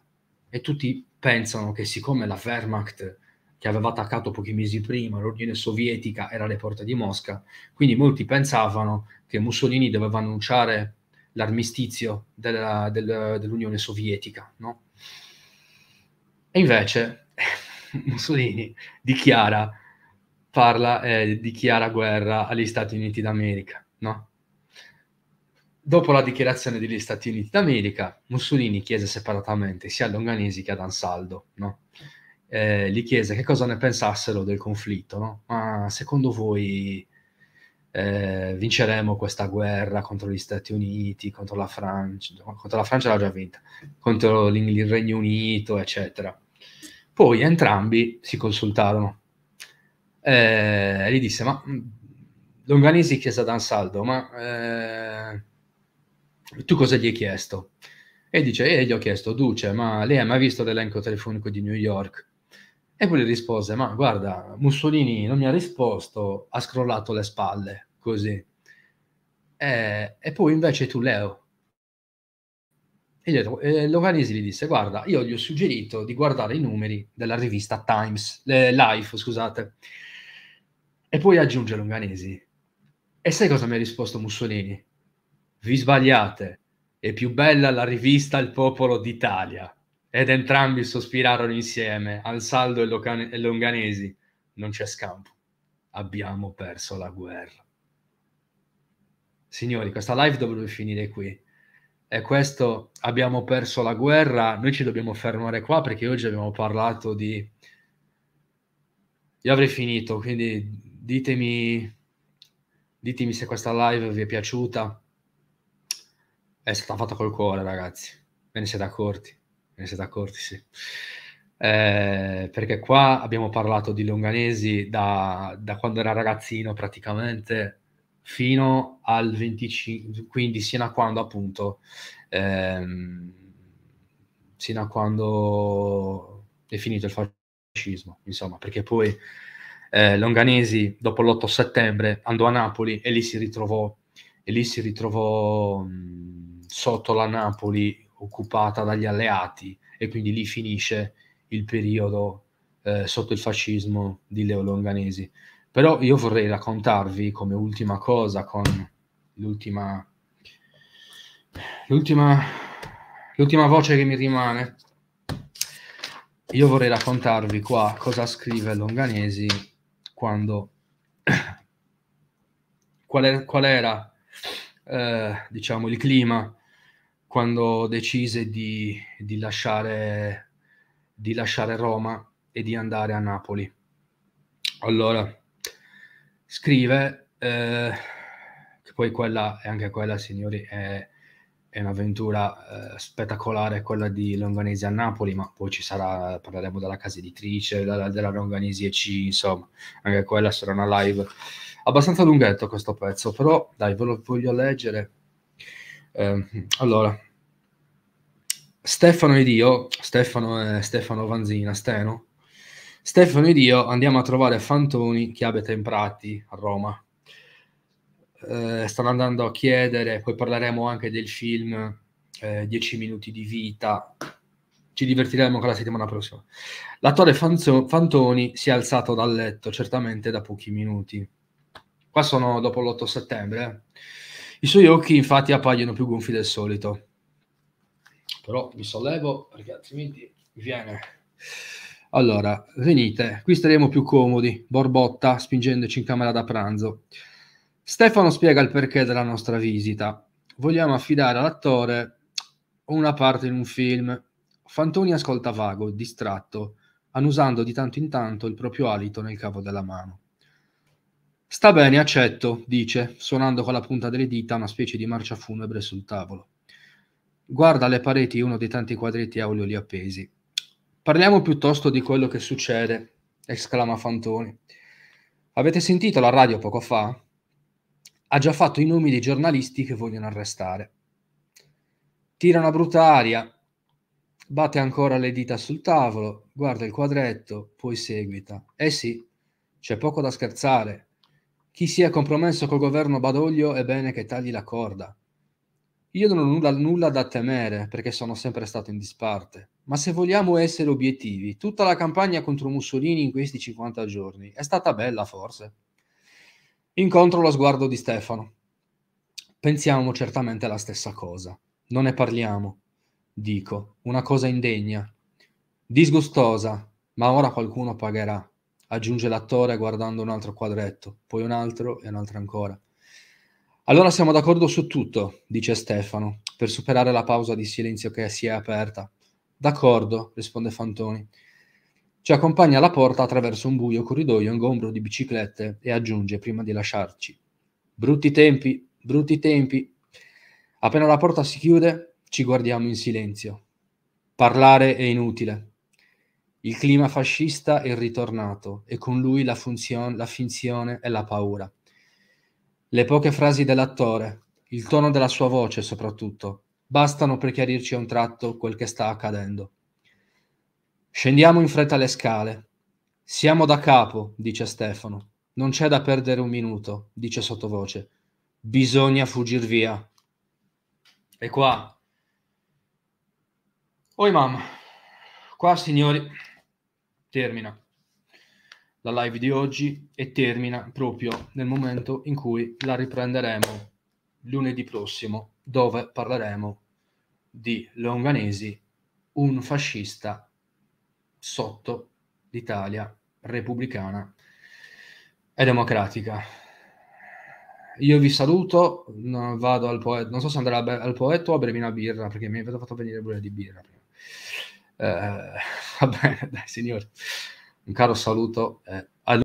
e tutti pensano che siccome la Wehrmacht che aveva attaccato pochi mesi prima l'Unione Sovietica era alle porte di Mosca, quindi molti pensavano che Mussolini doveva annunciare l'armistizio della, del, dell'Unione Sovietica. No? E invece Mussolini dichiara, parla, eh, dichiara guerra agli Stati Uniti d'America. No? Dopo la dichiarazione degli Stati Uniti d'America, Mussolini chiese separatamente sia a Longanesi che ad Ansaldo. No? eh, gli chiese che cosa ne pensassero del conflitto. No? Ma secondo voi eh, vinceremo questa guerra contro gli Stati Uniti, contro la Francia, contro la Francia l'ha già vinta, contro il Regno Unito, eccetera. Poi entrambi si consultarono eh, e gli disse, ma mm, Longanesi chiese ad Ansaldo, ma eh, tu cosa gli hai chiesto? E dice, e eh, gli ho chiesto, Duce, ma lei ha mai visto l'elenco telefonico di New York? E poi le rispose, ma guarda, Mussolini non mi ha risposto, ha scrollato le spalle, così. E, e poi invece tu, Leo. E, detto, e eh, Loganesi gli disse, guarda, io gli ho suggerito di guardare i numeri della rivista Times, eh, Life, scusate. E poi aggiunge Longanesi, e sai cosa mi ha risposto Mussolini? Vi sbagliate, è più bella la rivista Il Popolo d'Italia. Ed entrambi sospirarono insieme, Ansaldo e, Locan- e Longanesi. Non c'è scampo. Abbiamo perso la guerra. Signori, questa live dovrebbe finire qui. E questo abbiamo perso la guerra. Noi ci dobbiamo fermare qua perché oggi abbiamo parlato di... Io avrei finito, quindi ditemi, ditemi se questa live vi è piaciuta. È stata fatta col cuore, ragazzi. Ve ne siete accorti ne siete accorti, sì. Eh, perché qua abbiamo parlato di Longanesi da, da quando era ragazzino praticamente fino al 25, quindi sino a quando appunto, ehm, sino a quando è finito il fascismo, insomma, perché poi eh, Longanesi dopo l'8 settembre andò a Napoli e lì si ritrovò, e lì si ritrovò mh, sotto la Napoli occupata dagli alleati e quindi lì finisce il periodo eh, sotto il fascismo di Leo Longanesi. Però io vorrei raccontarvi come ultima cosa, con l'ultima, l'ultima, l'ultima voce che mi rimane, io vorrei raccontarvi qua cosa scrive Longanesi quando... qual, è, qual era, eh, diciamo, il clima quando decise di, di, lasciare, di lasciare Roma e di andare a Napoli. Allora, scrive, eh, che poi quella, e anche quella, signori, è, è un'avventura eh, spettacolare quella di Longanesi a Napoli, ma poi ci sarà, parleremo della casa editrice, della, della Longanesi EC, insomma, anche quella sarà una live abbastanza lunghetto questo pezzo, però dai, ve lo voglio leggere eh, allora, Stefano ed io, Stefano è Stefano Vanzina, Steno, Stefano ed io andiamo a trovare Fantoni che abita in Prati, a Roma. Eh, stanno andando a chiedere, poi parleremo anche del film 10 eh, minuti di vita. Ci divertiremo anche la settimana prossima. L'attore Fanzo- Fantoni si è alzato dal letto, certamente da pochi minuti. Qua sono dopo l'8 settembre. Eh. I suoi occhi infatti appaiono più gonfi del solito. Però mi sollevo perché altrimenti viene. Allora, venite, qui staremo più comodi, borbotta, spingendoci in camera da pranzo. Stefano spiega il perché della nostra visita. Vogliamo affidare all'attore una parte in un film. Fantoni ascolta vago, distratto, annusando di tanto in tanto il proprio alito nel cavo della mano. Sta bene, accetto, dice, suonando con la punta delle dita una specie di marcia funebre sul tavolo. Guarda alle pareti uno dei tanti quadretti a olio lì appesi. Parliamo piuttosto di quello che succede, esclama Fantoni. Avete sentito la radio poco fa? Ha già fatto i nomi dei giornalisti che vogliono arrestare. Tira una brutta aria, batte ancora le dita sul tavolo, guarda il quadretto, poi seguita. Eh sì, c'è poco da scherzare, chi si è compromesso col governo Badoglio è bene che tagli la corda. Io non ho nulla, nulla, da temere perché sono sempre stato in disparte, ma se vogliamo essere obiettivi, tutta la campagna contro Mussolini in questi 50 giorni è stata bella forse. Incontro lo sguardo di Stefano. Pensiamo certamente la stessa cosa. Non ne parliamo, dico, una cosa indegna, disgustosa, ma ora qualcuno pagherà aggiunge l'attore guardando un altro quadretto, poi un altro e un altro ancora. Allora siamo d'accordo su tutto, dice Stefano, per superare la pausa di silenzio che si è aperta. D'accordo, risponde Fantoni. Ci accompagna alla porta attraverso un buio corridoio ingombro di biciclette e aggiunge prima di lasciarci. Brutti tempi, brutti tempi. Appena la porta si chiude, ci guardiamo in silenzio. Parlare è inutile. Il clima fascista è ritornato e con lui la, funzione, la finzione e la paura. Le poche frasi dell'attore, il tono della sua voce soprattutto, bastano per chiarirci a un tratto quel che sta accadendo. Scendiamo in fretta le scale. Siamo da capo, dice Stefano. Non c'è da perdere un minuto, dice sottovoce. Bisogna fuggir via. E qua. Oi mamma. Qua signori termina la live di oggi e termina proprio nel momento in cui la riprenderemo lunedì prossimo, dove parleremo di Longanesi, un fascista sotto l'Italia repubblicana e democratica. Io vi saluto, vado al poeta, non so se andrà al poeta o a bere una birra, perché mi avete fatto venire pure di birra. Eh, va bene, dai signori, un caro saluto eh,